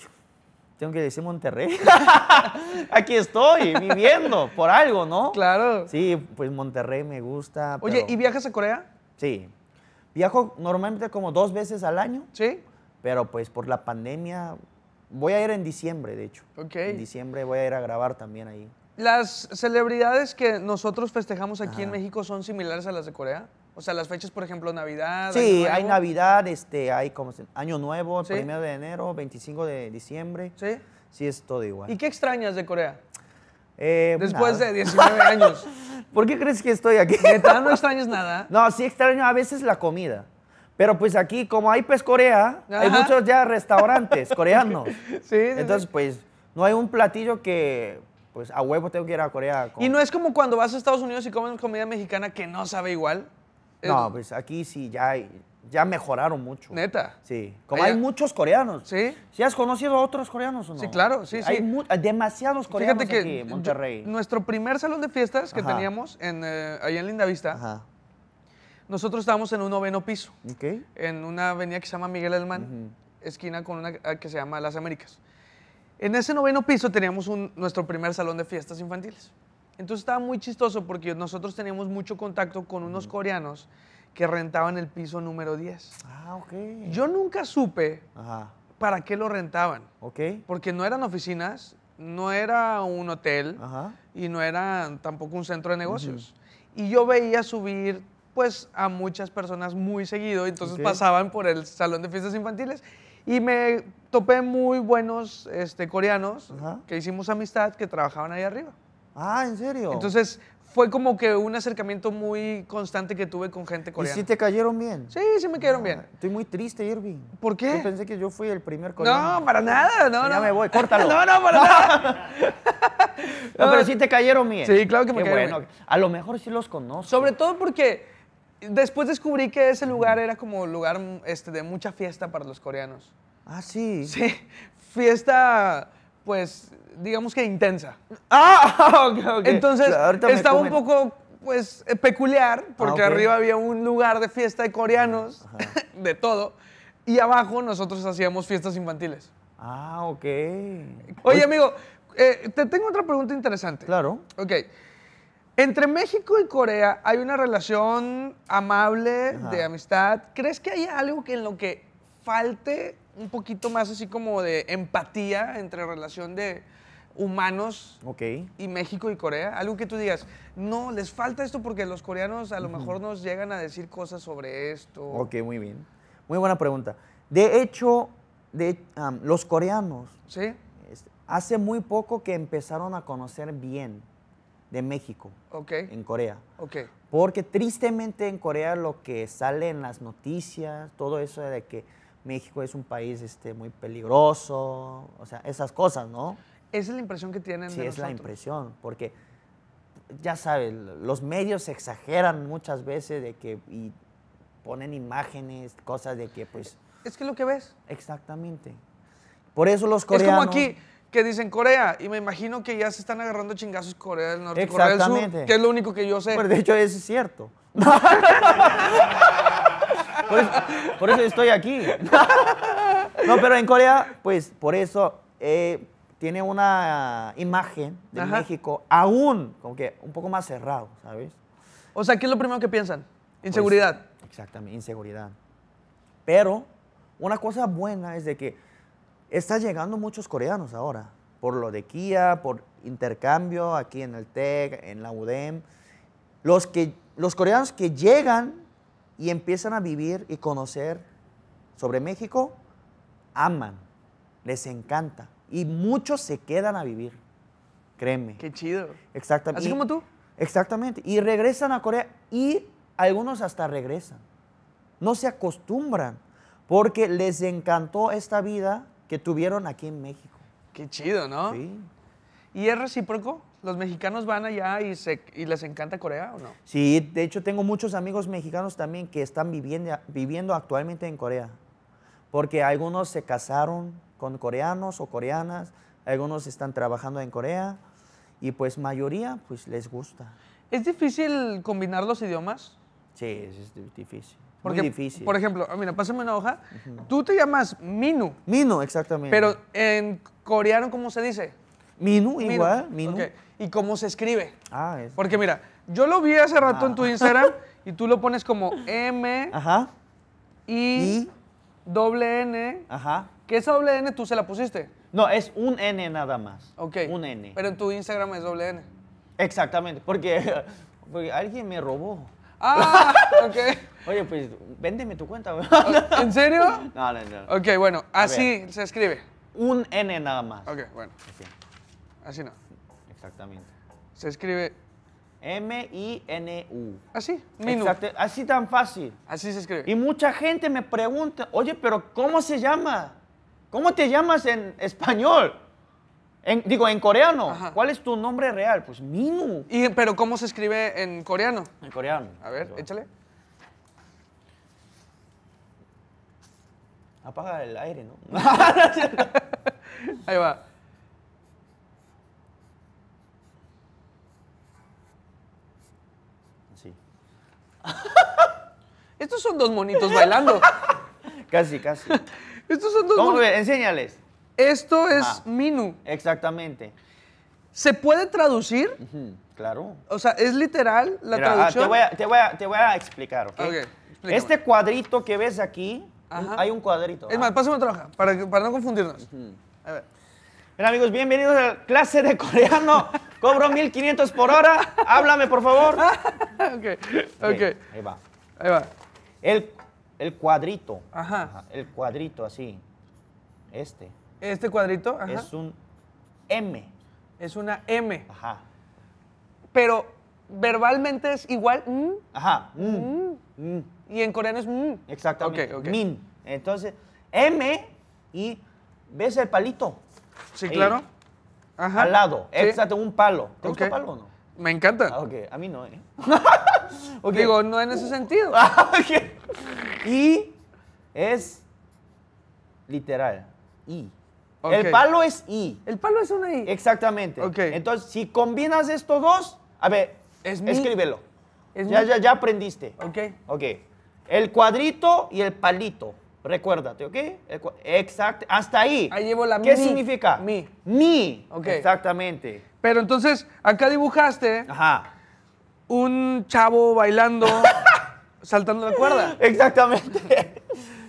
tengo que decir Monterrey. Aquí estoy, viviendo, por algo, ¿no? Claro. Sí, pues Monterrey me gusta. Oye, ¿y viajas a Corea? Sí. Viajo normalmente como dos veces al año. Sí. Pero pues por la pandemia. Voy a ir en diciembre, de hecho. Ok. En diciembre voy a ir a grabar también ahí. ¿Las celebridades que nosotros festejamos aquí en México son similares a las de Corea? O sea, las fechas, por ejemplo, Navidad. Sí, hay Navidad, este, hay como Año Nuevo, 1 de enero, 25 de diciembre. Sí. Sí, es todo igual. ¿Y qué extrañas de Corea? Eh, pues Después de 19 años. ¿Por qué crees que estoy aquí? ¿No extrañas nada? No, sí extraño a veces la comida. Pero pues aquí, como hay pues Corea, hay muchos ya restaurantes coreanos. sí, Entonces, pues, no hay un platillo que pues a huevo tengo que ir a Corea. Y no es como cuando vas a Estados Unidos y comes comida mexicana que no sabe igual. No, pues aquí sí, ya, ya mejoraron mucho. ¿Neta? Sí. Como hay muchos coreanos. ¿Sí? ¿Sí has conocido a otros coreanos o no? Sí, claro, sí, hay demasiados coreanos aquí en Monterrey. Nuestro primer salón de fiestas que teníamos en, eh, en Linda Ajá. nosotros estábamos en un noveno piso. Okay. En una avenida que se llama Miguel Alemán, esquina con una ah, que se llama Las Américas. En ese noveno piso teníamos nuestro primer salón de fiestas infantiles. Entonces estaba muy chistoso porque nosotros teníamos mucho contacto con unos coreanos que rentaban el piso número 10. Ah, ok. Yo nunca supe para qué lo rentaban. Ok. Porque no eran oficinas, no era un hotel y no era tampoco un centro de negocios. Y yo veía subir pues a muchas personas muy seguido, entonces pasaban por el salón de fiestas infantiles y me topé muy buenos este, coreanos que hicimos amistad que trabajaban ahí arriba. Ah, ¿en serio? Entonces fue como que un acercamiento muy constante que tuve con gente coreana. ¿Y si te cayeron bien? Sí, sí me cayeron ah, bien. Estoy muy triste, Irving. ¿Por qué? Yo pensé que yo fui el primer coreano. No, para nada, no, ya no. me voy, córtalo. no, no, para nada. no, pero sí te cayeron bien. Sí, claro que me Qué bueno. A lo mejor sí los conozco. Sobre todo porque después descubrí que ese lugar era como lugar este, de mucha fiesta para los coreanos. Ah, sí. Sí, fiesta, pues, digamos que intensa. Ah, ok, ok. Entonces, estaba un poco, pues, eh, peculiar, porque ah, arriba había un lugar de fiesta de coreanos, de todo, y abajo nosotros hacíamos fiestas infantiles. Ah, ok. Oye, amigo, eh, te tengo otra pregunta interesante. Claro. Ok. Entre México y Corea hay una relación amable, de amistad. ¿Crees que hay algo que en lo que falte un poquito más así como de empatía entre relación de humanos y México y Corea? Algo que tú digas, no, les falta esto porque los coreanos a lo mejor nos llegan a decir cosas sobre esto. Ok, muy bien. Muy buena pregunta. De hecho, de, los coreanos, ¿Sí? Este, hace muy poco que empezaron a conocer bien de México okay. en Corea. Okay. Porque tristemente en Corea lo que sale en las noticias, todo eso de que México es un país este, muy peligroso, o sea, esas cosas, ¿no? Esa es la impresión que tienen. Sí, es la impresión, porque ya sabes, los medios exageran muchas veces de que y ponen imágenes, cosas de que pues... E, es que es lo que ves. Exactamente. Por eso los coreanos... Es como aquí que dicen Corea, y me imagino que ya se están agarrando chingazos Corea del Norte, Corea del Sur, que es lo único que yo sé. Pues de hecho eso es cierto. Por eso, estoy aquí. No, pero en Corea, pues por eso eh, tiene una imagen de México aún como que un poco más cerrado, ¿sabes? O sea, ¿qué es lo primero que piensan? Pues, inseguridad. exactamente, inseguridad. Pero una cosa buena es de que está llegando muchos coreanos ahora, por lo de Kia, por intercambio aquí en el TEC, en la UDEM. Los, que, los coreanos que llegan y empiezan a vivir y conocer sobre México, aman, les encanta y muchos se quedan a vivir. Créeme. Qué chido. Exactamente. Así como tú. Exactamente. Y regresan a Corea y algunos hasta regresan. No se acostumbran porque les encantó esta vida que tuvieron aquí en México. Qué chido, ¿no? Sí. ¿Y es recíproco? ¿Los mexicanos van allá y, les encanta Corea o no? Sí, de hecho tengo muchos amigos mexicanos también que están viviendo, actualmente en Corea, porque algunos se casaron con coreanos o coreanas, algunos están trabajando en Corea y pues mayoría pues les gusta. ¿Es difícil combinar los idiomas? Sí, es difícil. Muy difícil. Por ejemplo, ah, mira, pásame una hoja. Tú te llamas Minu. Minu, exactamente. Pero en coreano, ¿cómo se dice? Minu, igual, Minu. ¿Y cómo se escribe? Ah, es. Porque mira, yo lo vi hace rato en tu ah. Instagram y tú lo pones como M. Ajá. y Doble N. Ajá. ¿Qué es doble N? ¿Tú se la pusiste? No, es un N nada más. Ok. Un N. Pero en tu Instagram es doble N. Exactamente, porque, alguien me robó. Ah, ok. Oye, pues véndeme tu cuenta. ¿En serio? No, no, no. Ok, bueno, así se escribe. Un N nada más. Ok, bueno. Así no. Exactamente. Se escribe. M-I-N-U. Así, minu. así tan fácil. Así se escribe. Y mucha gente me pregunta, oye, pero ¿cómo se llama? ¿Cómo te llamas en español? En, digo, en coreano. ¿Cuál es tu nombre real? Pues Minu. Y, pero ¿cómo se escribe en coreano? En coreano. A ver, pues, échale. Apaga el aire, ¿no? Ahí va. Estos son dos monitos bailando. Casi, casi. Estos son dos Enséñales. Esto es ah. Minu. Exactamente. ¿Se puede traducir? claro. O sea, ¿es literal la ah, traducción? te, voy a, explicar, ¿ok? este cuadrito que ves aquí, hay un cuadrito. Es ah. más, pásame otra hoja, para, para no confundirnos. A ver amigos, bienvenidos a la clase de coreano. Cobro 1500 por hora. Háblame, por favor. ok, Ahí va. Ahí va. El, cuadrito. Ajá. El cuadrito así. Este. Este cuadrito es un M. Es una M. Ajá. Pero verbalmente es igual. Ajá. Mm. Y en coreano es mm. Exactamente. Min. Entonces, M y ves el palito. Sí, claro. Ajá. Al lado, Exacto, un palo. ¿Te gusta palo o no? Me encanta. Ah, ok, a mí no, ¿eh? Digo, no en ese sentido. Y es literal, Y. El palo es I. El palo es una I. Exactamente. Entonces, si combinas estos dos, a ver, es escríbelo. ya, ya, ya aprendiste. Ok. Ok. El cuadrito y el palito. Recuérdate, ¿ok? Exacto. Hasta ahí. Ahí llevo la ¿Qué significa? Mi. Mi. Exactamente. Pero entonces, acá dibujaste Ajá. un chavo bailando, saltando la cuerda. Exactamente.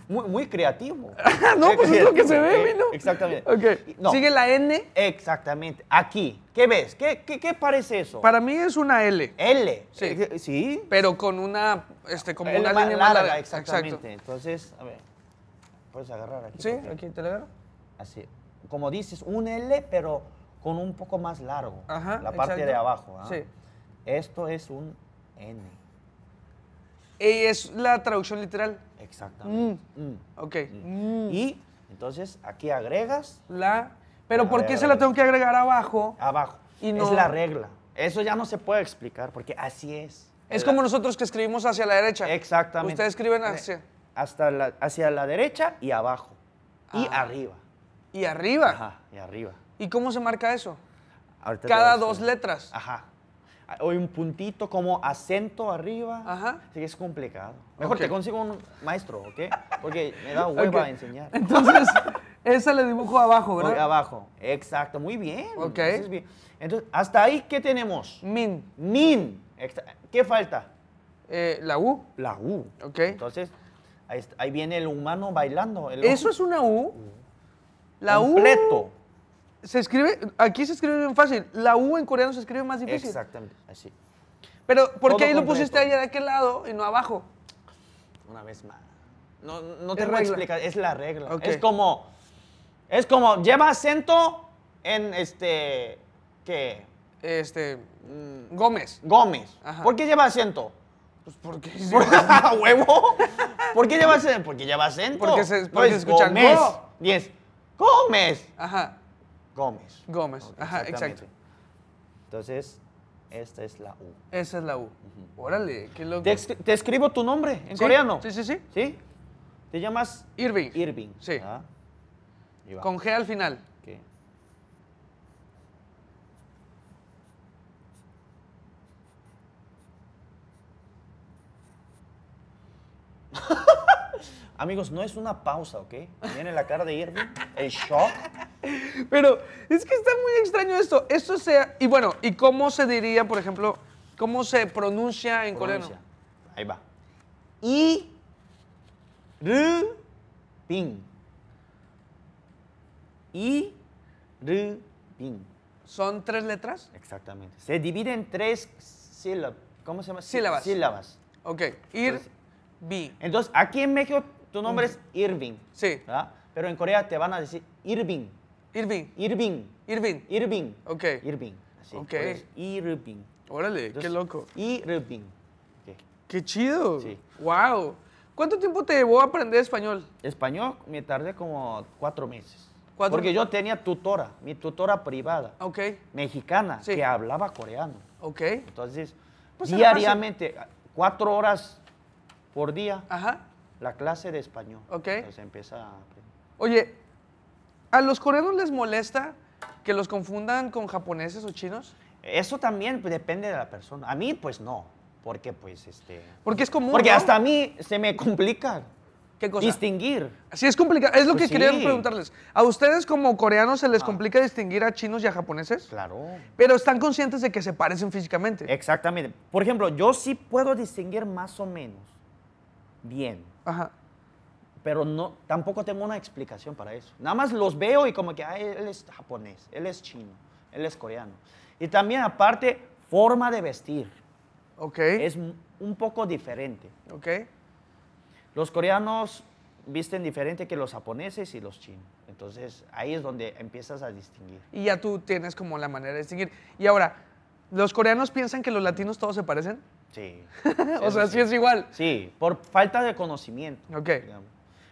Muy, creativo. no, pues es lo que se ve, ¿no? Exactamente. Sigue la N. Exactamente. Aquí. ¿Qué ves? ¿Qué, ¿Qué, parece eso? Para mí es una L. L. Sí. Eh, Pero con una, este, como una línea larga. Exactamente. Entonces, a ver. ¿Puedes agarrar aquí? Sí, aquí te lo Así. Como dices, un L, pero con un poco más largo. Ajá, la parte de abajo. ¿ah? Sí. Esto es un N. ¿Y es la traducción literal. Exactamente. Mm. mm. Ok. Mm. Mm. Y entonces aquí agregas. La. Pero ¿por qué se la tengo que agregar abajo? Abajo. Y Es la regla. Eso ya no se puede explicar porque así es. Es como nosotros que escribimos hacia la derecha. Exactamente. Ustedes escriben eh, hacia hasta hacia la derecha y abajo. Y ah. arriba. ¿Y arriba? y arriba. ¿Y cómo se marca eso? Cada dos letras. Ajá. O ah, un puntito como acento arriba. Ajá. Así que es complicado. Mejor te consigo un maestro, ¿ok? Porque me da hueva a enseñar. Entonces, esa le dibujo abajo, ¿verdad? abajo. Exacto, muy bien. Ok. Entonces, bien. hasta ahí, ¿qué tenemos? Min. Min. ¿Qué falta? Eh, la U. La U. Ok. Entonces, Ahí, viene el humano bailando. Eso es una U. Mm. La completo. U. Se escribe, aquí se escribe bien fácil. La U en coreano se escribe más difícil. Exactamente, así. Pero, ¿por qué ahí lo pusiste allá de aquel lado y no abajo? Una vez más. No, no te es la regla. Es como, es como, lleva acento en este, ¿qué? Este, mm. Gómez. Gómez. ¿Por qué lleva acento? Pues porque huevo? ¿Por qué llevas acento? Porque lleva acento. Porque se, porque Gómez. Gómez. Ajá. Gómez. Gómez. Ajá, exacto. Entonces, esta es la U. Esa es la U. Órale, qué loco. Te, escribo tu nombre en coreano. Sí, sí, sí. ¿Sí? Te llamas Irving. Irving. Sí. Con G al final. Amigos, no es una pausa, ¿ok? Viene la cara de ir el shock. Pero es que está muy extraño esto. Esto sea. Y bueno, ¿y cómo se diría, por ejemplo, cómo se pronuncia en coreano? Ahí va. i r Ping. i R. Ping. ¿Son tres letras? Exactamente. Se divide en tres sílabas. ¿Cómo se llama? Sílabas. Sílabas. Ok. Ir. Entonces, aquí en México tu nombre mm. es Irving. Sí. Pero en Corea te van a decir Irving. Irving. Irving. Irving. Irving. Ok. Irving. Así. Ok. Irving. Órale, qué loco. Irving. Qué chido. Sí. Wow. ¿Cuánto tiempo te llevó a aprender español? Español me tardé como cuatro meses. ¿Cuatro? Porque yo tenía tutora, mi tutora privada. Ok. Mexicana, que hablaba coreano. Ok. Entonces, pues diariamente, cuatro horas por día. Ajá. La clase de español. Ok. Entonces empieza a... Oye, ¿a los coreanos les molesta que los confundan con japoneses o chinos? Eso también depende de la persona. A mí, pues no. Porque, pues, este... Porque es común, Porque hasta a mí se me complica ¿Qué distinguir. Sí, es complicado. Es lo que pues quería preguntarles. ¿A ustedes como coreanos se les ah. complica distinguir a chinos y a japoneses? Claro. Pero están conscientes de que se parecen físicamente. Exactamente. Por ejemplo, yo sí puedo distinguir más o menos bien Ajá. Pero no, tampoco tengo una explicación para eso. Nada más los veo y como que, él es japonés, él es chino, él es coreano. Y también aparte, forma de vestir. Ok. Es un poco diferente. Ok. Los coreanos visten diferente que los japoneses y los chinos. Entonces ahí es donde empiezas a distinguir. Y ya tú tienes como la manera de distinguir. Y ahora, ¿los coreanos piensan que los latinos todos se parecen? Sí. o sea, sí es igual. Sí, por falta de conocimiento. Ok.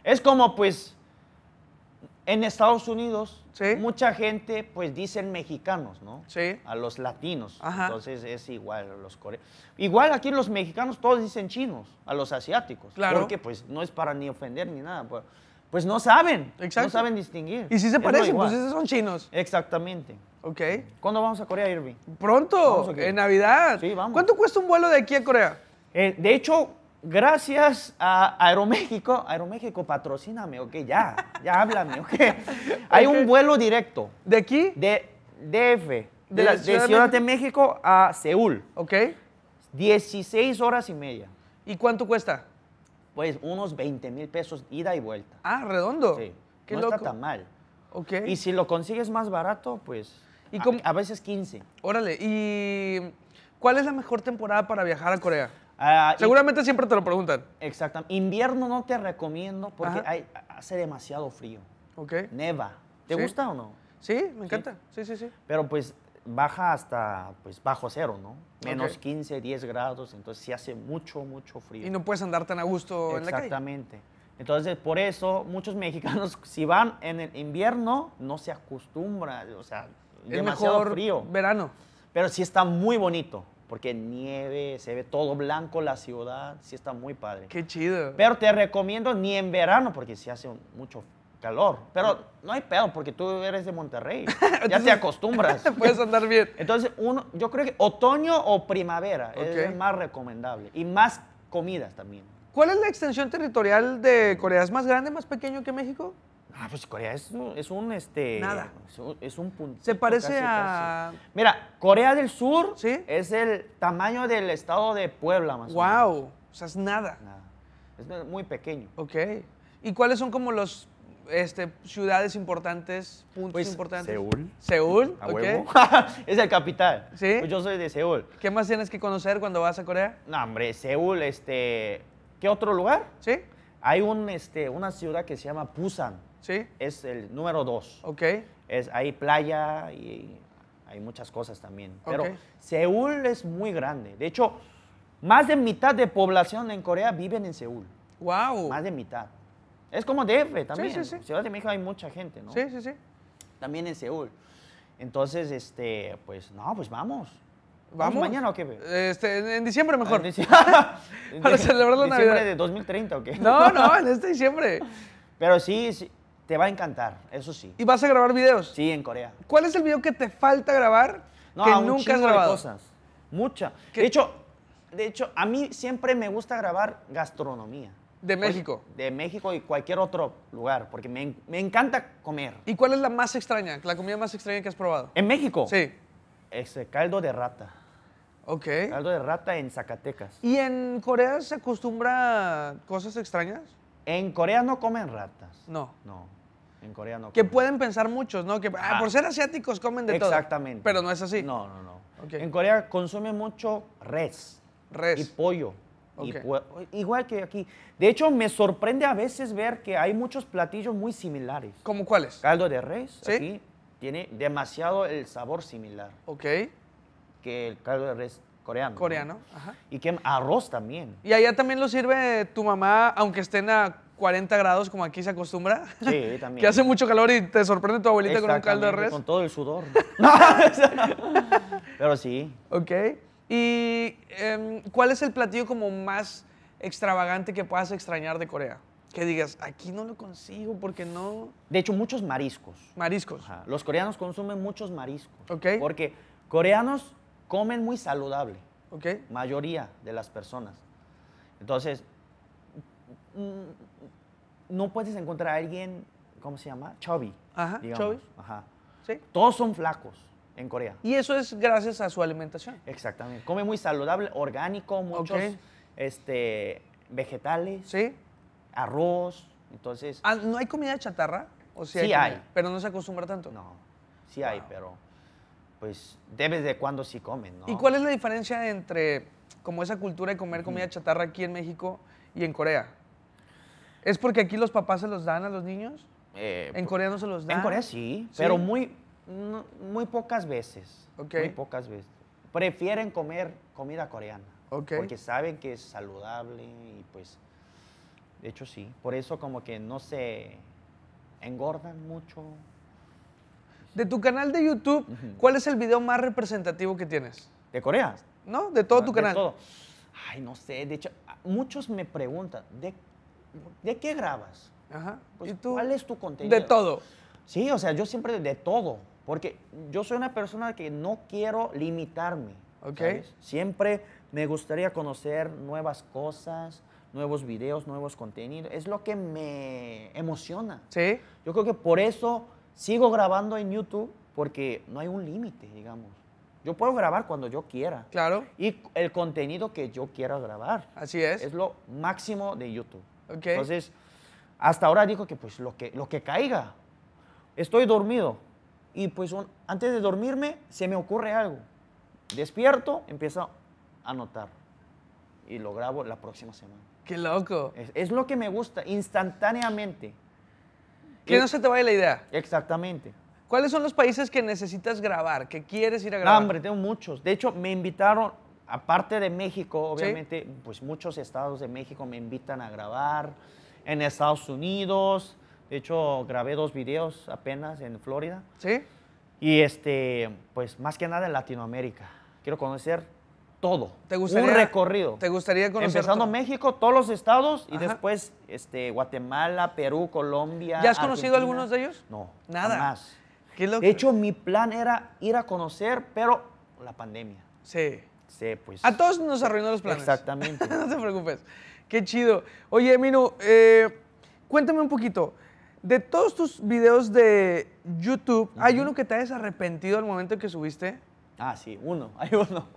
Es como, pues, en Estados Unidos, mucha gente, pues, dicen mexicanos, ¿no? Sí. A los latinos. Ajá. Entonces es igual los coreanos. Igual aquí los mexicanos todos dicen chinos, a los asiáticos. Claro. Porque, pues, no es para ni ofender ni nada. Pues, pues no saben. Exacto. No saben distinguir. Y si se parecen, pues esos son chinos. Exactamente. Ok. ¿Cuándo vamos a Corea, Irving? Pronto, en Navidad. Sí, vamos. ¿Cuánto cuesta un vuelo de aquí a Corea? Eh, de hecho, gracias a Aeroméxico, Aeroméxico, patrocíname, ok, ya, ya háblame, ok. Hay un vuelo directo. ¿De aquí? De DF, de, la Ciudad, de, México? a Seúl. Ok. 16 horas y media. ¿Y cuánto cuesta? Pues unos 20 mil pesos ida y vuelta. Ah, redondo. Sí. no está tan mal. Ok. Y si lo consigues más barato, pues a, a, veces 15. Órale, ¿y cuál es la mejor temporada para viajar a Corea? Ah, Seguramente siempre te lo preguntan. Exactamente. Invierno no te recomiendo porque hace demasiado frío. Ok. Neva. ¿Te gusta o no? Sí, me encanta. Sí, sí, sí. Pero pues baja hasta pues bajo cero, ¿no? Menos 15, 10 grados, entonces sí hace mucho, mucho frío. Y no puedes andar tan a gusto en la calle. Exactamente. Entonces, por eso muchos mexicanos si van en el invierno no se acostumbra o sea, es demasiado mejor frío. Verano. Pero sí está muy bonito, porque nieve, se ve todo blanco la ciudad, sí está muy padre. Qué chido. Pero te recomiendo ni en verano, porque sí hace mucho calor. Pero no hay pedo, porque tú eres de Monterrey. ya te acostumbras. puedes andar bien. Entonces, uno, yo creo que otoño o primavera es más recomendable. Y más comidas también. ¿Cuál es la extensión territorial de Corea? ¿Es más grande, más pequeño que México? Ah, pues Corea es, un este. Nada. Es un, punto. Se parece a. Mira, Corea del Sur ¿Sí? es el tamaño del estado de Puebla, más o menos. Wow. O sea, es nada. Es muy pequeño. Ok. ¿Y cuáles son como los este, ciudades importantes, puntos pues, importantes? Seúl. Seúl, okay. es el capital. Sí. Pues, yo soy de Seúl. ¿Qué más tienes que conocer cuando vas a Corea? No, hombre, Seúl, este. ¿Qué otro lugar? Sí. Hay un, este, una ciudad que se llama Busan. Sí. Es el número dos. Ok. Es, hay playa y hay muchas cosas también. Pero Seúl es muy grande. De hecho, más de mitad de población en Corea viven en Seúl. Wow. Más de mitad. Es como DF también. Sí, sí, sí. Ciudad de México hay mucha gente, ¿no? Sí, sí, sí. También en Seúl. Entonces, este, pues, no, pues vamos. ¿Vamos? mañana o qué? Este, en diciembre mejor. en diciembre. Para celebrar la Navidad. ¿Diciembre de 2030 o qué? No, no, en este diciembre. Pero sí, sí, te va a encantar, eso sí. ¿Y vas a grabar videos? Sí, en Corea. ¿Cuál es el video que te falta grabar que nunca has grabado? cosas. Mucha. De hecho, de hecho, a mí siempre me gusta grabar gastronomía. ¿De México? De México y cualquier otro lugar, porque me, encanta comer. ¿Y cuál es la más extraña, la comida más extraña que has probado? ¿En México? Sí. Ese caldo de rata. Ok. Caldo de rata en Zacatecas. ¿Y en Corea se acostumbra cosas extrañas? En Corea no comen ratas. No. No. En Corea no. Que pueden pensar muchos, ¿no? Que ah, por ser asiáticos comen de todo. Exactamente. Pero no es así. No, no, no. En Corea consume mucho res. Res. Y pollo. igual que aquí. De hecho, me sorprende a veces ver que hay muchos platillos muy similares. ¿Cómo cuáles? Caldo de res. ¿Sí? Aquí tiene demasiado el sabor similar. Ok. Que el caldo de res coreano. Coreano, ajá. Y que arroz también. Y allá también lo sirve tu mamá, aunque estén a 40 grados como aquí se acostumbra. Sí, también. que hace mucho calor y te sorprende tu abuelita con un caldo de res. Con todo el sudor. Pero sí. Ok. ¿Y em, cuál es el platillo como más extravagante que puedas extrañar de Corea? Que digas, aquí no lo consigo porque no... De hecho, muchos mariscos. Mariscos. Los coreanos consumen muchos mariscos. Ok. Porque coreanos comen muy saludable. Ok. Mayoría de las personas. Entonces, no puedes encontrar a alguien, ¿cómo se llama? Chubby. Ajá, chubby. Ajá. ¿Sí? Todos son flacos en Corea. Y eso es gracias a su alimentación. Exactamente. Come muy saludable, orgánico, muchos este, vegetales. Sí. Arroz. Entonces. Ah, ¿No hay comida de chatarra? O sea, sí hay, Pero no se acostumbra tanto. No. Sí hay, pero pues debes de cuando sí comen, ¿no? ¿Y cuál es la diferencia entre como esa cultura de comer comida chatarra aquí en México y en Corea? ¿Es porque aquí los papás se los dan a los niños? Eh, ¿En pues, Corea no se los dan? En Corea sí, pero muy, muy pocas veces. Muy pocas veces. Prefieren comer comida coreana. Porque saben que es saludable y pues, de hecho sí. Por eso como que no se engordan mucho. De tu canal de YouTube, ¿cuál es el video más representativo que tienes? ¿De Corea? No, de todo ah, tu canal. De todo. Ay, no sé. De hecho, muchos me preguntan, ¿de ¿de qué grabas? Ajá. Pues, ¿Y ¿Cuál es tu contenido? De todo. Sí, o sea, yo siempre de todo, porque yo soy una persona que no quiero limitarme. Ok. ¿sabes? Siempre me gustaría conocer nuevas cosas, nuevos videos, nuevos contenidos. Es lo que me emociona. Sí. Yo creo que por eso sigo grabando en YouTube, porque no hay un límite, digamos. Yo puedo grabar cuando yo quiera. Claro. Y el contenido que yo quiera grabar. Así es. Es lo máximo de YouTube. Entonces, hasta ahora digo que pues lo que, lo que caiga. Estoy dormido y pues antes de dormirme se me ocurre algo. Despierto, empiezo a notar. y lo grabo la próxima semana. Qué loco. Es, lo que me gusta, instantáneamente. Que eh, no se te vaya la idea. Exactamente. ¿Cuáles son los países que necesitas grabar, que quieres ir a grabar? hombre, tengo muchos. De hecho, me invitaron, aparte de México, obviamente, pues muchos estados de México me invitan a grabar. En Estados Unidos, de hecho, grabé dos videos apenas en Florida. Sí. Y este, pues más que nada en Latinoamérica. Quiero conocer todo. ¿Te gustaría, un recorrido. ¿Te gustaría conocer? Empezando México, todos los estados y después este, Guatemala, Perú, Colombia. ¿Ya has conocido algunos de ellos? No. Nada. Más. De hecho, mi plan era ir a conocer, pero la pandemia. Sí. Sí, pues. A todos nos arruinó los planes. Exactamente. no te preocupes. Qué chido. Oye, Minu, eh, cuéntame un poquito. De todos tus videos de YouTube, ¿hay uno que te hayas arrepentido al momento en que subiste? Ah, sí, uno. Hay uno.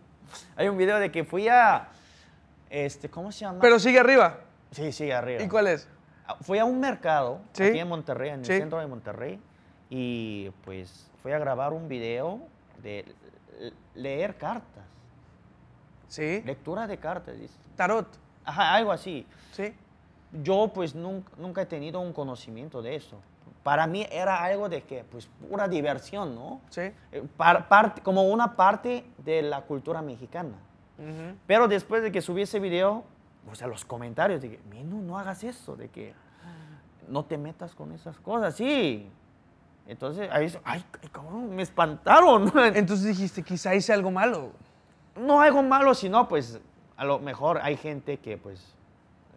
Hay un video de que fui a. Este, ¿Cómo se llama? Pero sigue arriba. Sí, sigue arriba. ¿Y cuál es? Ah, fui a un mercado aquí en Monterrey, en el centro de Monterrey, y pues fui a grabar un video de leer cartas. Sí. Lectura de cartas, dice. Tarot. Ajá, algo así. Sí. Yo pues nunca, he tenido un conocimiento de eso. Para mí era algo de que, pues, pura diversión, ¿no? Sí. Eh, como una parte de la cultura mexicana. Pero después de que subí ese video, o sea, los comentarios, dije, no, no hagas eso, de que no te metas con esas cosas, sí. Entonces, ahí, ay, me espantaron. Entonces dijiste, quizá hice algo malo no algo malo, sino pues a lo mejor hay gente que pues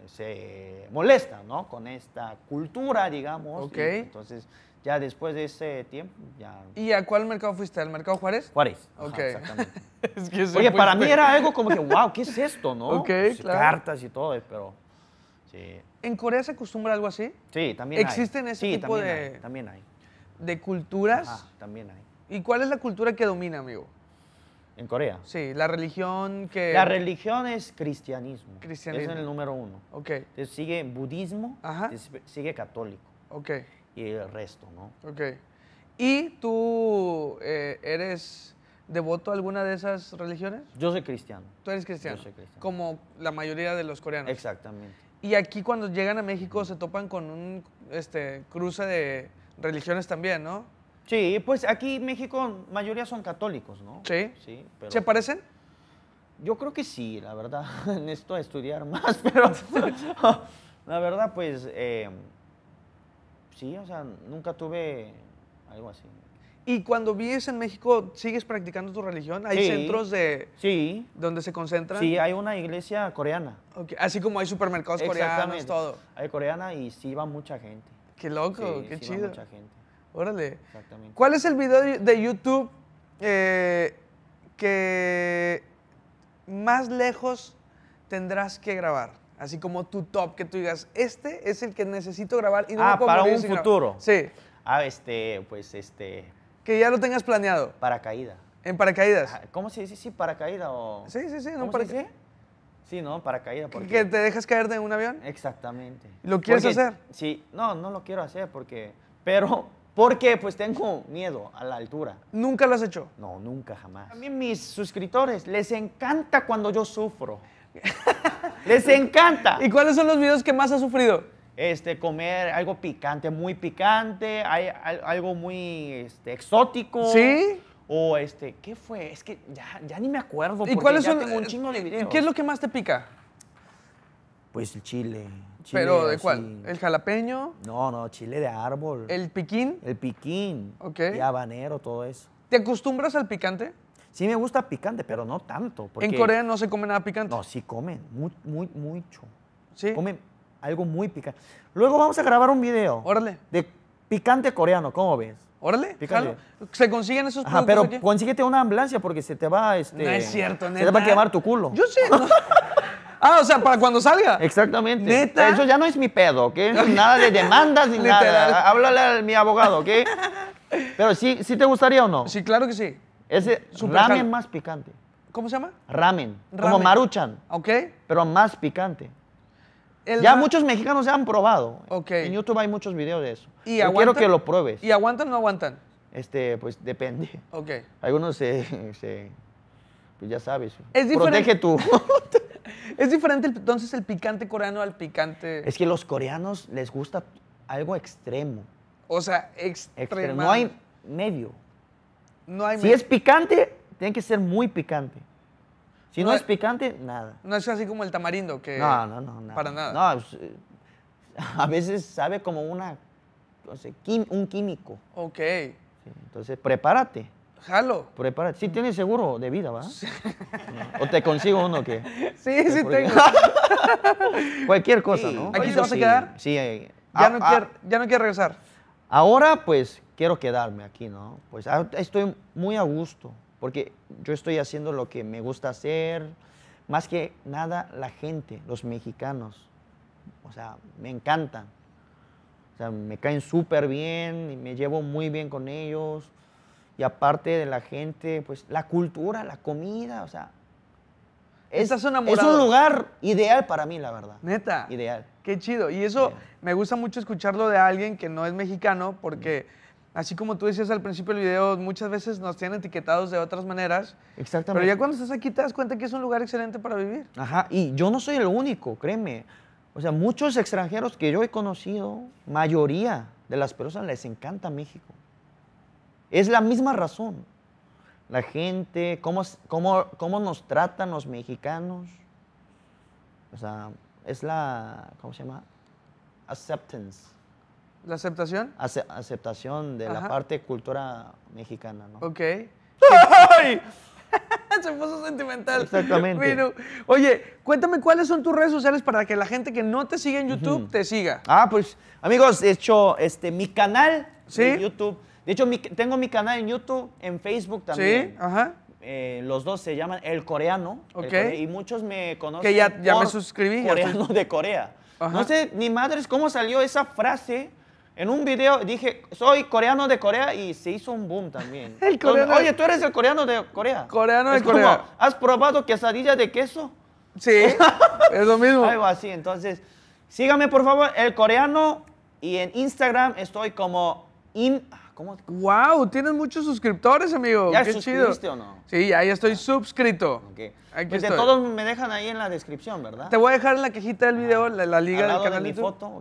se molesta, ¿no? Con esta cultura, digamos. Ok. entonces, ya después de ese tiempo, ya... ¿Y a cuál mercado fuiste? ¿Al mercado Juárez? Juárez. ok. exactamente. es que Oye, para mí era algo como que, wow, ¿qué es esto, no? Ok, pues, claro. Cartas y todo, pero... Sí. ¿En Corea se acostumbra algo así? Sí, también ¿Existen hay. ese sí, tipo de... también hay. ¿De culturas? Ah, también hay. ¿Y cuál es la cultura que domina, amigo? En Corea. Sí, la religión que... La religión es cristianismo. Cristianismo. Es el número uno. Ok. sigue budismo, sigue católico. Ok. Y el resto, ¿no? Ok. ¿Y tú eh, eres devoto a alguna de esas religiones? Yo soy cristiano. ¿Tú eres cristiano? Yo soy cristiano. Como la mayoría de los coreanos. Exactamente. Y aquí cuando llegan a México se topan con un este, cruce de religiones también, ¿no? Sí, pues aquí en México, mayoría son católicos, ¿no? Sí. sí ¿Se parecen? Yo creo que sí, la verdad. Necesito estudiar más, pero la verdad, pues eh, sí, o sea, nunca tuve algo así. ¿Y cuando vives en México, sigues practicando tu religión? ¿Hay centros de sí. donde se concentran? Sí, hay una iglesia coreana. Así como hay supermercados coreanos, todo. Hay coreana y sí va mucha gente. Qué loco, qué sí chido. Va mucha gente. Órale. Exactamente. ¿Cuál es el video de YouTube eh, que más lejos tendrás que grabar? Así como tu top, que tú digas, este es el que necesito grabar y no ah, para un futuro. Sí. Ah, este, pues este. Que ya lo tengas planeado. Paracaída. ¿En paracaídas? ¿Cómo se dice? Sí, paracaídas o. Sí, sí, sí, no paracaídas. Sí, no, paracaídas. Porque... ¿Que te dejas caer de un avión? Exactamente. ¿Lo quieres hacer? Sí, no, no lo quiero hacer porque. Pero porque pues tengo miedo a la altura. ¿Nunca lo has hecho? No, nunca jamás. A mí mis suscriptores les encanta cuando yo sufro. les encanta. ¿Y cuáles son los videos que más has sufrido? Este, comer algo picante, muy picante, algo muy este, exótico. ¿Sí? O este, ¿qué fue? Es que ya, ya ni me acuerdo. ¿Y cuáles son? Tengo un eh, chingo de videos. ¿Qué es lo que más te pica? Pues el chile. ¿Pero de cuál? ¿El jalapeño? No, no, chile de árbol. ¿El piquín? El piquín. Ok. Y habanero, todo eso. ¿Te acostumbras al picante? Sí me gusta picante, pero no tanto. ¿En Corea no se come nada picante? No, sí comen, muy, muy, mucho. ¿Sí? Comen algo muy picante. Luego vamos a grabar un video Órale, de picante coreano, ¿cómo ves? órale. ¿Se consiguen esos Ajá, pero consíguete una ambulancia porque se te va este No es cierto, Se te va a quemar tu culo. Yo sé. Ah, o sea, para cuando salga. Exactamente. Eso ya no es mi pedo, ¿ok? nada de demandas ni nada. Háblale a mi abogado, ¿ok? Pero sí, sí te gustaría o no. Sí, claro que sí. Ese ramen más picante. ¿Cómo se llama? Ramen, Como maruchan. Ok. Pero más picante. ya muchos mexicanos se han probado. Ok. En YouTube hay muchos videos de eso. ¿Y Yo quiero que lo pruebes. ¿Y aguantan o no aguantan? Este, pues depende. Ok. Algunos se, pues ya sabes. Es diferente. Protege tu, Es diferente entonces el picante coreano al picante. Es que los coreanos les gusta algo extremo. O sea, extremo. No hay medio. No hay medio. Si es picante, tiene que ser muy picante. Si no, es picante, nada. No es así como el tamarindo, que. No, no, no. Para nada. No, pues, a veces sabe como una. No sé, un químico. Ok. Entonces, prepárate. Jalo. Prepárate. Sí mm. tienes seguro de vida, ¿va? ¿O te consigo uno que? Sí, sí tengo. Cualquier cosa, ¿no? ¿Aquí ah. se vas a quedar? Sí. Ya, no quiero, ya no quiero regresar. Ahora, pues, quiero quedarme aquí, ¿no? Pues ah, estoy muy a gusto, porque yo estoy haciendo lo que me gusta hacer. Más que nada, la gente, los mexicanos. O sea, me encantan. O sea, me caen súper bien y me llevo muy bien con ellos y aparte de la gente, pues la cultura, la comida, o sea. esa Es, es un lugar ideal para mí, la verdad. Neta. Ideal. Qué chido. Y eso me gusta mucho escucharlo de alguien que no es mexicano, porque así como tú decías al principio del video, muchas veces nos tienen etiquetados de otras maneras. Exactamente. Pero ya cuando estás aquí te das cuenta que es un lugar excelente para vivir. Ajá, y yo no soy el único, créeme. O sea, muchos extranjeros que yo he conocido, mayoría de las personas les encanta México. Es la misma razón. La gente, cómo, cómo nos tratan los mexicanos. O sea, es la, ¿cómo se llama? Acceptance. ¿La aceptación? aceptación de la parte cultura mexicana, ¿no? Ok. ¡Ay! Se puso sentimental. Exactamente. Bueno, oye, cuéntame cuáles son tus redes sociales para que la gente que no te sigue en YouTube te siga. Ah, pues, amigos, he hecho, este, mi canal de YouTube de hecho, tengo mi canal en YouTube, en Facebook también. Sí, ajá. Eh, los dos se llaman El Coreano. Ok. y muchos me conocen. Que ya, ya me suscribí. Coreano de Corea. No sé, ni madres, cómo salió esa frase. En un video dije, soy coreano de Corea y se hizo un boom también. el coreano Oye, tú eres el coreano de Corea. Coreano de Corea. ¿Has probado quesadilla de queso? Sí, ¿Eh? es lo mismo. Algo así, entonces, sígame por favor, el coreano. Y en Instagram estoy como in ¿Cómo? ¡Wow! Tienes muchos suscriptores, amigo. ¿Ya Qué chido. o no? Sí, ahí estoy suscrito. Okay. Aquí pues de todos me dejan ahí en la descripción, ¿verdad? Te voy a dejar en la cajita del ah. video la, liga del canal de, mi foto,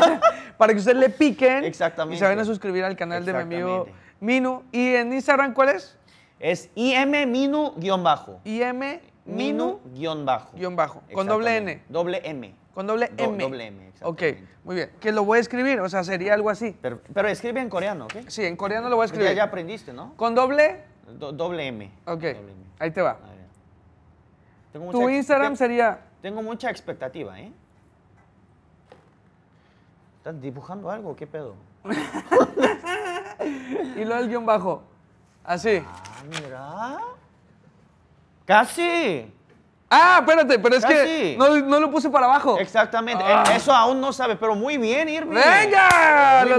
Para que ustedes le piquen. Exactamente. Y se vayan a suscribir al canal de mi amigo Minu. ¿Y en Instagram cuál es? Es IM Minu-bajo. IM Minu, guión bajo. bajo. Con doble N. Doble M. Con doble M. doble M, Ok, muy bien. Que lo voy a escribir, o sea, sería algo así. Pero, escribe en coreano, ¿ok? Sí, en coreano lo voy a escribir. Ya, aprendiste, ¿no? Con doble... doble M. Ok, ahí te va. tu Instagram sería... Tengo mucha expectativa, ¿eh? ¿Estás dibujando algo? ¿Qué pedo? y luego el guión bajo. Así. Ah, mira. Casi. Ah, espérate, pero es que no, no, lo puse para abajo. Exactamente. Ah. Eh, eso aún no sabe, pero muy bien, Irving. ¡Venga! ¡Lo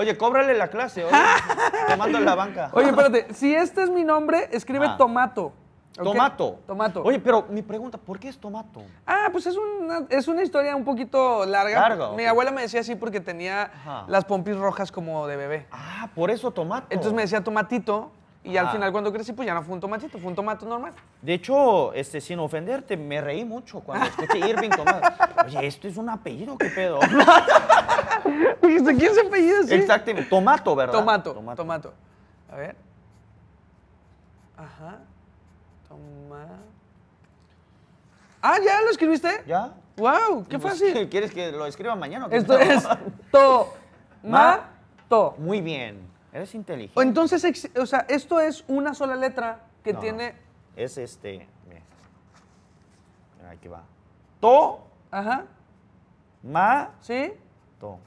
Oye, cóbrale la clase, oye. Te en la banca. Oye, espérate. Si este es mi nombre, escribe ah. tomato. Tomato. Tomato. Oye, pero mi pregunta, ¿por qué es tomato? Ah, pues es una, historia un poquito larga. Mi abuela me decía así porque tenía las pompis rojas como de bebé. Ah, por eso tomato. Entonces me decía tomatito y al ah. final cuando crecí, pues ya no fue un tomatito, fue un tomate normal. De hecho, este, sin ofenderte, me reí mucho cuando escuché Irving Tomato. Oye, esto es un apellido, qué pedo. Dijiste, ¿quién es el apellido Exactamente. Tomato, ¿verdad? Tomato, tomato. A ver. Ajá. Toma. Ah, ¿ya lo escribiste? ¿Ya? ¡Wow! ¡Qué pues, fácil! ¿Quieres que lo escriba mañana? O qué Esto es to Muy bien. Eres inteligente. entonces, o sea, esto es una sola letra que tiene. Es este. Mira, aquí va. To. Ajá. Ma. Sí. To.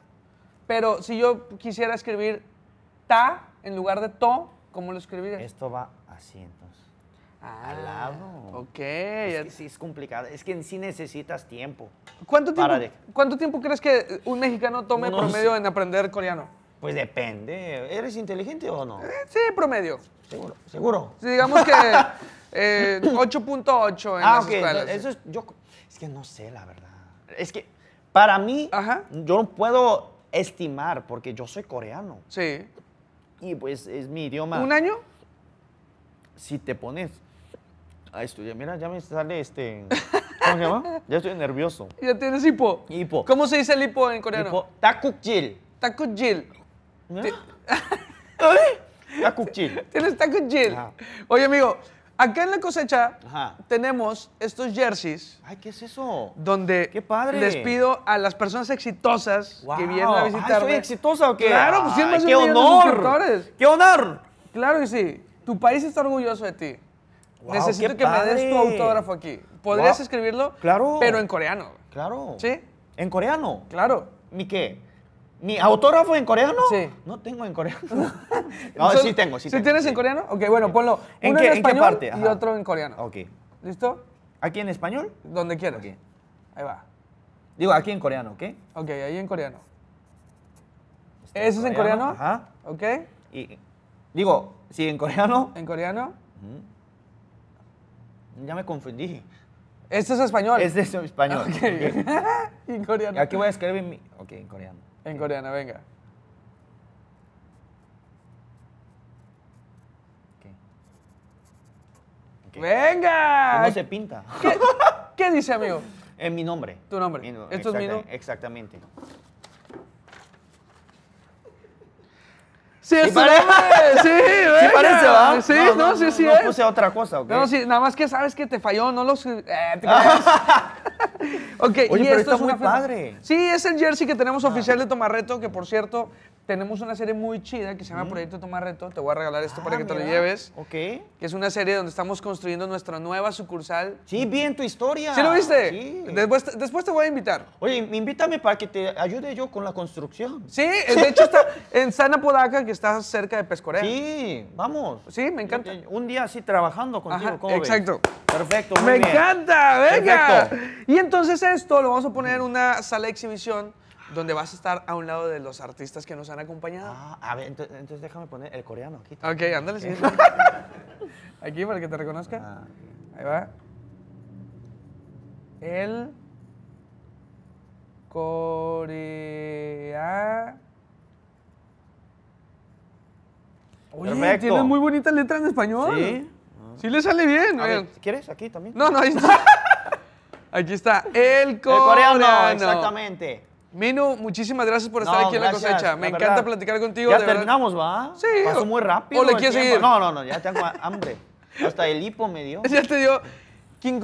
Pero si yo quisiera escribir ta en lugar de to, ¿cómo lo escribiría? Esto va así entonces. Ah, al lado. Ok. Es que sí, es complicado. Es que sí necesitas tiempo. ¿Cuánto tiempo, ¿cuánto tiempo crees que un mexicano tome por promedio en aprender coreano? Pues depende. ¿Eres inteligente o no? Eh, sí, promedio. Seguro, seguro. digamos que 8.8 eh, en ah, Eso es, yo, es que no sé, la verdad. Es que para mí, yo no puedo estimar porque yo soy coreano. Sí. Y pues es mi idioma. ¿Un año? Si te pones a estudiar, mira, ya me sale este... ¿Cómo se llama? Ya estoy nervioso. Ya tienes hipo. Hipo. ¿Cómo se dice el hipo en coreano? Hipo. Takukjil. Takukjil. Está Tienes taco Oye, amigo, acá en la cosecha tenemos estos jerseys Ay, ¿qué es eso? donde despido les pido a las personas exitosas que vienen a visitarme. ¿Soy exitosa o qué? Claro, pues siendo ¡Qué honor! ¡Qué honor! Claro que sí. Tu país está orgulloso de ti. Necesito que me des tu autógrafo aquí. ¿Podrías escribirlo? Claro. Pero en coreano. Claro. ¿Sí? En coreano. Claro. ¿Mi qué? ¿Ni autógrafo en coreano? Sí. No tengo en coreano. No, sí tengo, sí tengo. tienes en coreano? Ok, bueno, ponlo. ¿En, qué, en español ¿en parte? y otro en coreano. Ok. ¿Listo? ¿Aquí en español? Donde quieras. Ahí va. Digo, aquí en coreano, ¿ok? Ok, ahí en coreano. ¿Eso es en coreano? Ajá. Ok. Y, digo, sí, en coreano. ¿En coreano? Ya me confundí. ¿Esto es español? Este es español. Ok. en coreano. Aquí voy a escribir mi... Ok, en coreano. En coreano, venga. ¿Qué? ¡Venga! ¿Cómo se pinta? ¿Qué, dice, amigo? Es mi nombre. Tu nombre. nombre. Esto es mi nombre. Exactamente. Sí, sí, parece, sí, sí parece, Sí, no, no, no sí, sí. No, puse otra cosa, ¿ok? No, sí, nada más que sabes que te falló, no los. Eh, te ah. Oye, y pero esto está es muy padre. Sí, es el jersey que tenemos ah. oficial de Tomarreto, que por cierto, tenemos una serie muy chida que se llama Proyecto Tomar Reto. Te voy a regalar esto para ah, que te lo lleves. Ok. Que es una serie donde estamos construyendo nuestra nueva sucursal. Sí, bien tu historia. ¿Sí lo viste? Sí. Después, te voy a invitar. Oye, invítame para que te ayude yo con la construcción. Sí, de hecho está en Sana Podaca, que está cerca de Pescorea. Sí, vamos. Sí, me encanta. Un día así trabajando contigo. exacto. Perfecto, Me encanta, venga. Y entonces esto lo vamos a poner en una sala de exhibición donde vas a estar a un lado de los artistas que nos han acompañado. Ah, a ver, entonces, déjame poner el coreano aquí. Ok, ándale, sí. aquí para que te reconozca. Ah, ahí va. El Corea... Oye, tienes muy bonita letra en español. Sí. Sí le sale bien. ¿Quieres aquí también? No, no, ahí está. Aquí está. El coreano. El coreano, exactamente. Mino, muchísimas gracias por estar aquí en La Cosecha. Me encanta platicar contigo. Ya terminamos, ¿va? Sí. Pasó muy rápido. ¿O le quieres seguir? No, no, no, ya tengo hambre. Hasta el hipo me dio. Ya te dio King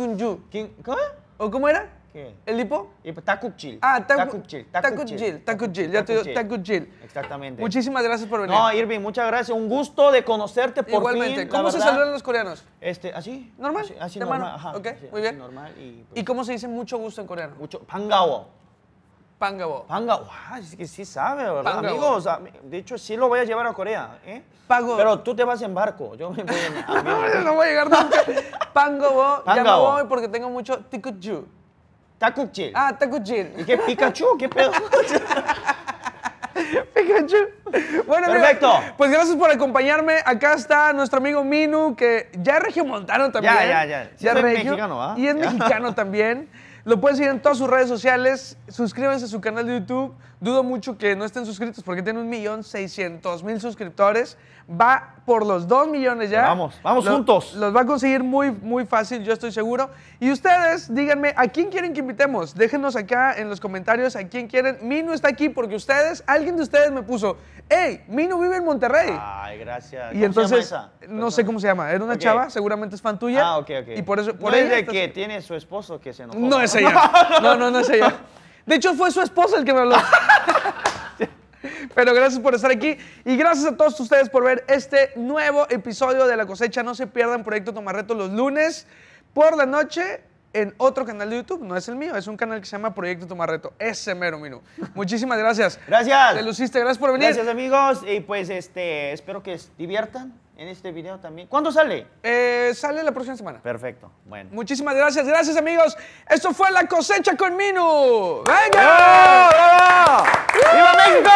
¿Cómo? ¿O cómo era? ¿Qué? ¿El hipo? Pues, tacuchil. Ah, tacuchil. Tacuchil. Tacuchil. Ya te dio tacuchil. Exactamente. Muchísimas gracias por venir. No, Irving, muchas gracias. Un gusto de conocerte por Igualmente. ¿Cómo se saludan los coreanos? Este, ¿así? ¿Normal? Así, así normal. Ajá. Ok, muy bien. Normal y, pues, y, cómo se dice mucho gusto en coreano? Mucho. Pangawo. Pangabo. Pangabo, es que sí sabe, ¿verdad? Amigos, de hecho, sí lo voy a llevar a Corea, ¿eh? Pago. Pero tú te vas en barco, yo me voy en No, no voy a llegar nunca. Pangabo, Ya me voy porque tengo mucho Tikuchu. Takuchil. Ah, tacuchil. ¿Y qué Pikachu? ¿Qué pedo? Pikachu. Bueno, Perfecto. pues gracias por acompañarme. Acá está nuestro amigo Minu, que ya es regiomontano también. ya, ya. Sí soy es mexicano, ¿ah? Y es mexicano también. Lo pueden seguir en todas sus redes sociales. Suscríbanse a su canal de YouTube. Dudo mucho que no estén suscritos porque tiene un millón seiscientos mil suscriptores. Va por los dos millones ya. Vamos, vamos juntos. Los va a conseguir muy, muy fácil, yo estoy seguro. Y ustedes, díganme, ¿a quién quieren que invitemos? Déjenos acá en los comentarios a quién quieren. Mino está aquí porque ustedes, alguien de ustedes me puso, hey, Mino vive en Monterrey. Ay, gracias. Y entonces, se llama esa? no sé cómo se llama. Era una chava, seguramente es fan tuya. Ah, ok, ok. Y por eso... Por de que tiene su esposo que se enojó. No no, no, no, no De hecho, fue su esposa el que me habló. Pero gracias por estar aquí y gracias a todos ustedes por ver este nuevo episodio de La Cosecha. No se pierdan Proyecto Tomarreto los lunes por la noche en otro canal de YouTube. No es el mío, es un canal que se llama Proyecto Tomarreto. Ese mero, Muchísimas gracias. Gracias. Te luciste, gracias por venir. Gracias, amigos. Y pues este, espero que diviertan en este video también. ¿Cuándo sale? Eh, sale la próxima semana. Perfecto. Bueno. Muchísimas gracias. Gracias, amigos. Esto fue La Cosecha con Minu. ¡Venga! ¡Oh, viva México!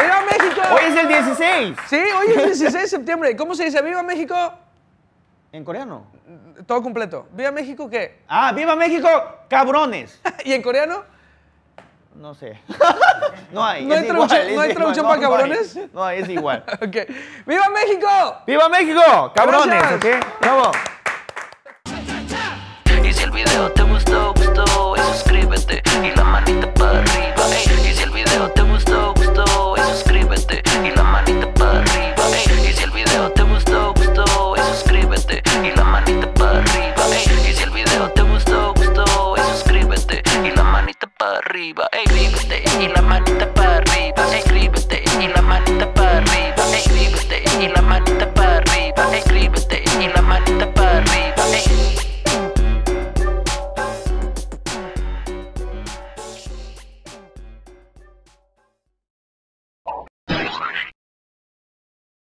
¡Viva México! Hoy es el 16. Sí, hoy es el 16 de septiembre. ¿Cómo se dice? ¡Viva México! ¿En coreano? Todo completo. ¿Viva México qué? Ah, ¡Viva México, cabrones! ¿Y en coreano? No sé. no hay. ¿No hay traducción para cabrones? No, no hay, es igual. okay. ¡Viva México! ¡Viva México! ¡Cabrones! Okay. ¡Bravo! Y si el video te gustó, gustó, suscríbete y la manita para arriba. Ey. Y si el video te gustó, gustó, suscríbete y la manita para arriba. Ey. Y si el video te gustó, gustó, suscríbete y la manita para arriba. para arriba, ey, y la manita para arriba, ey.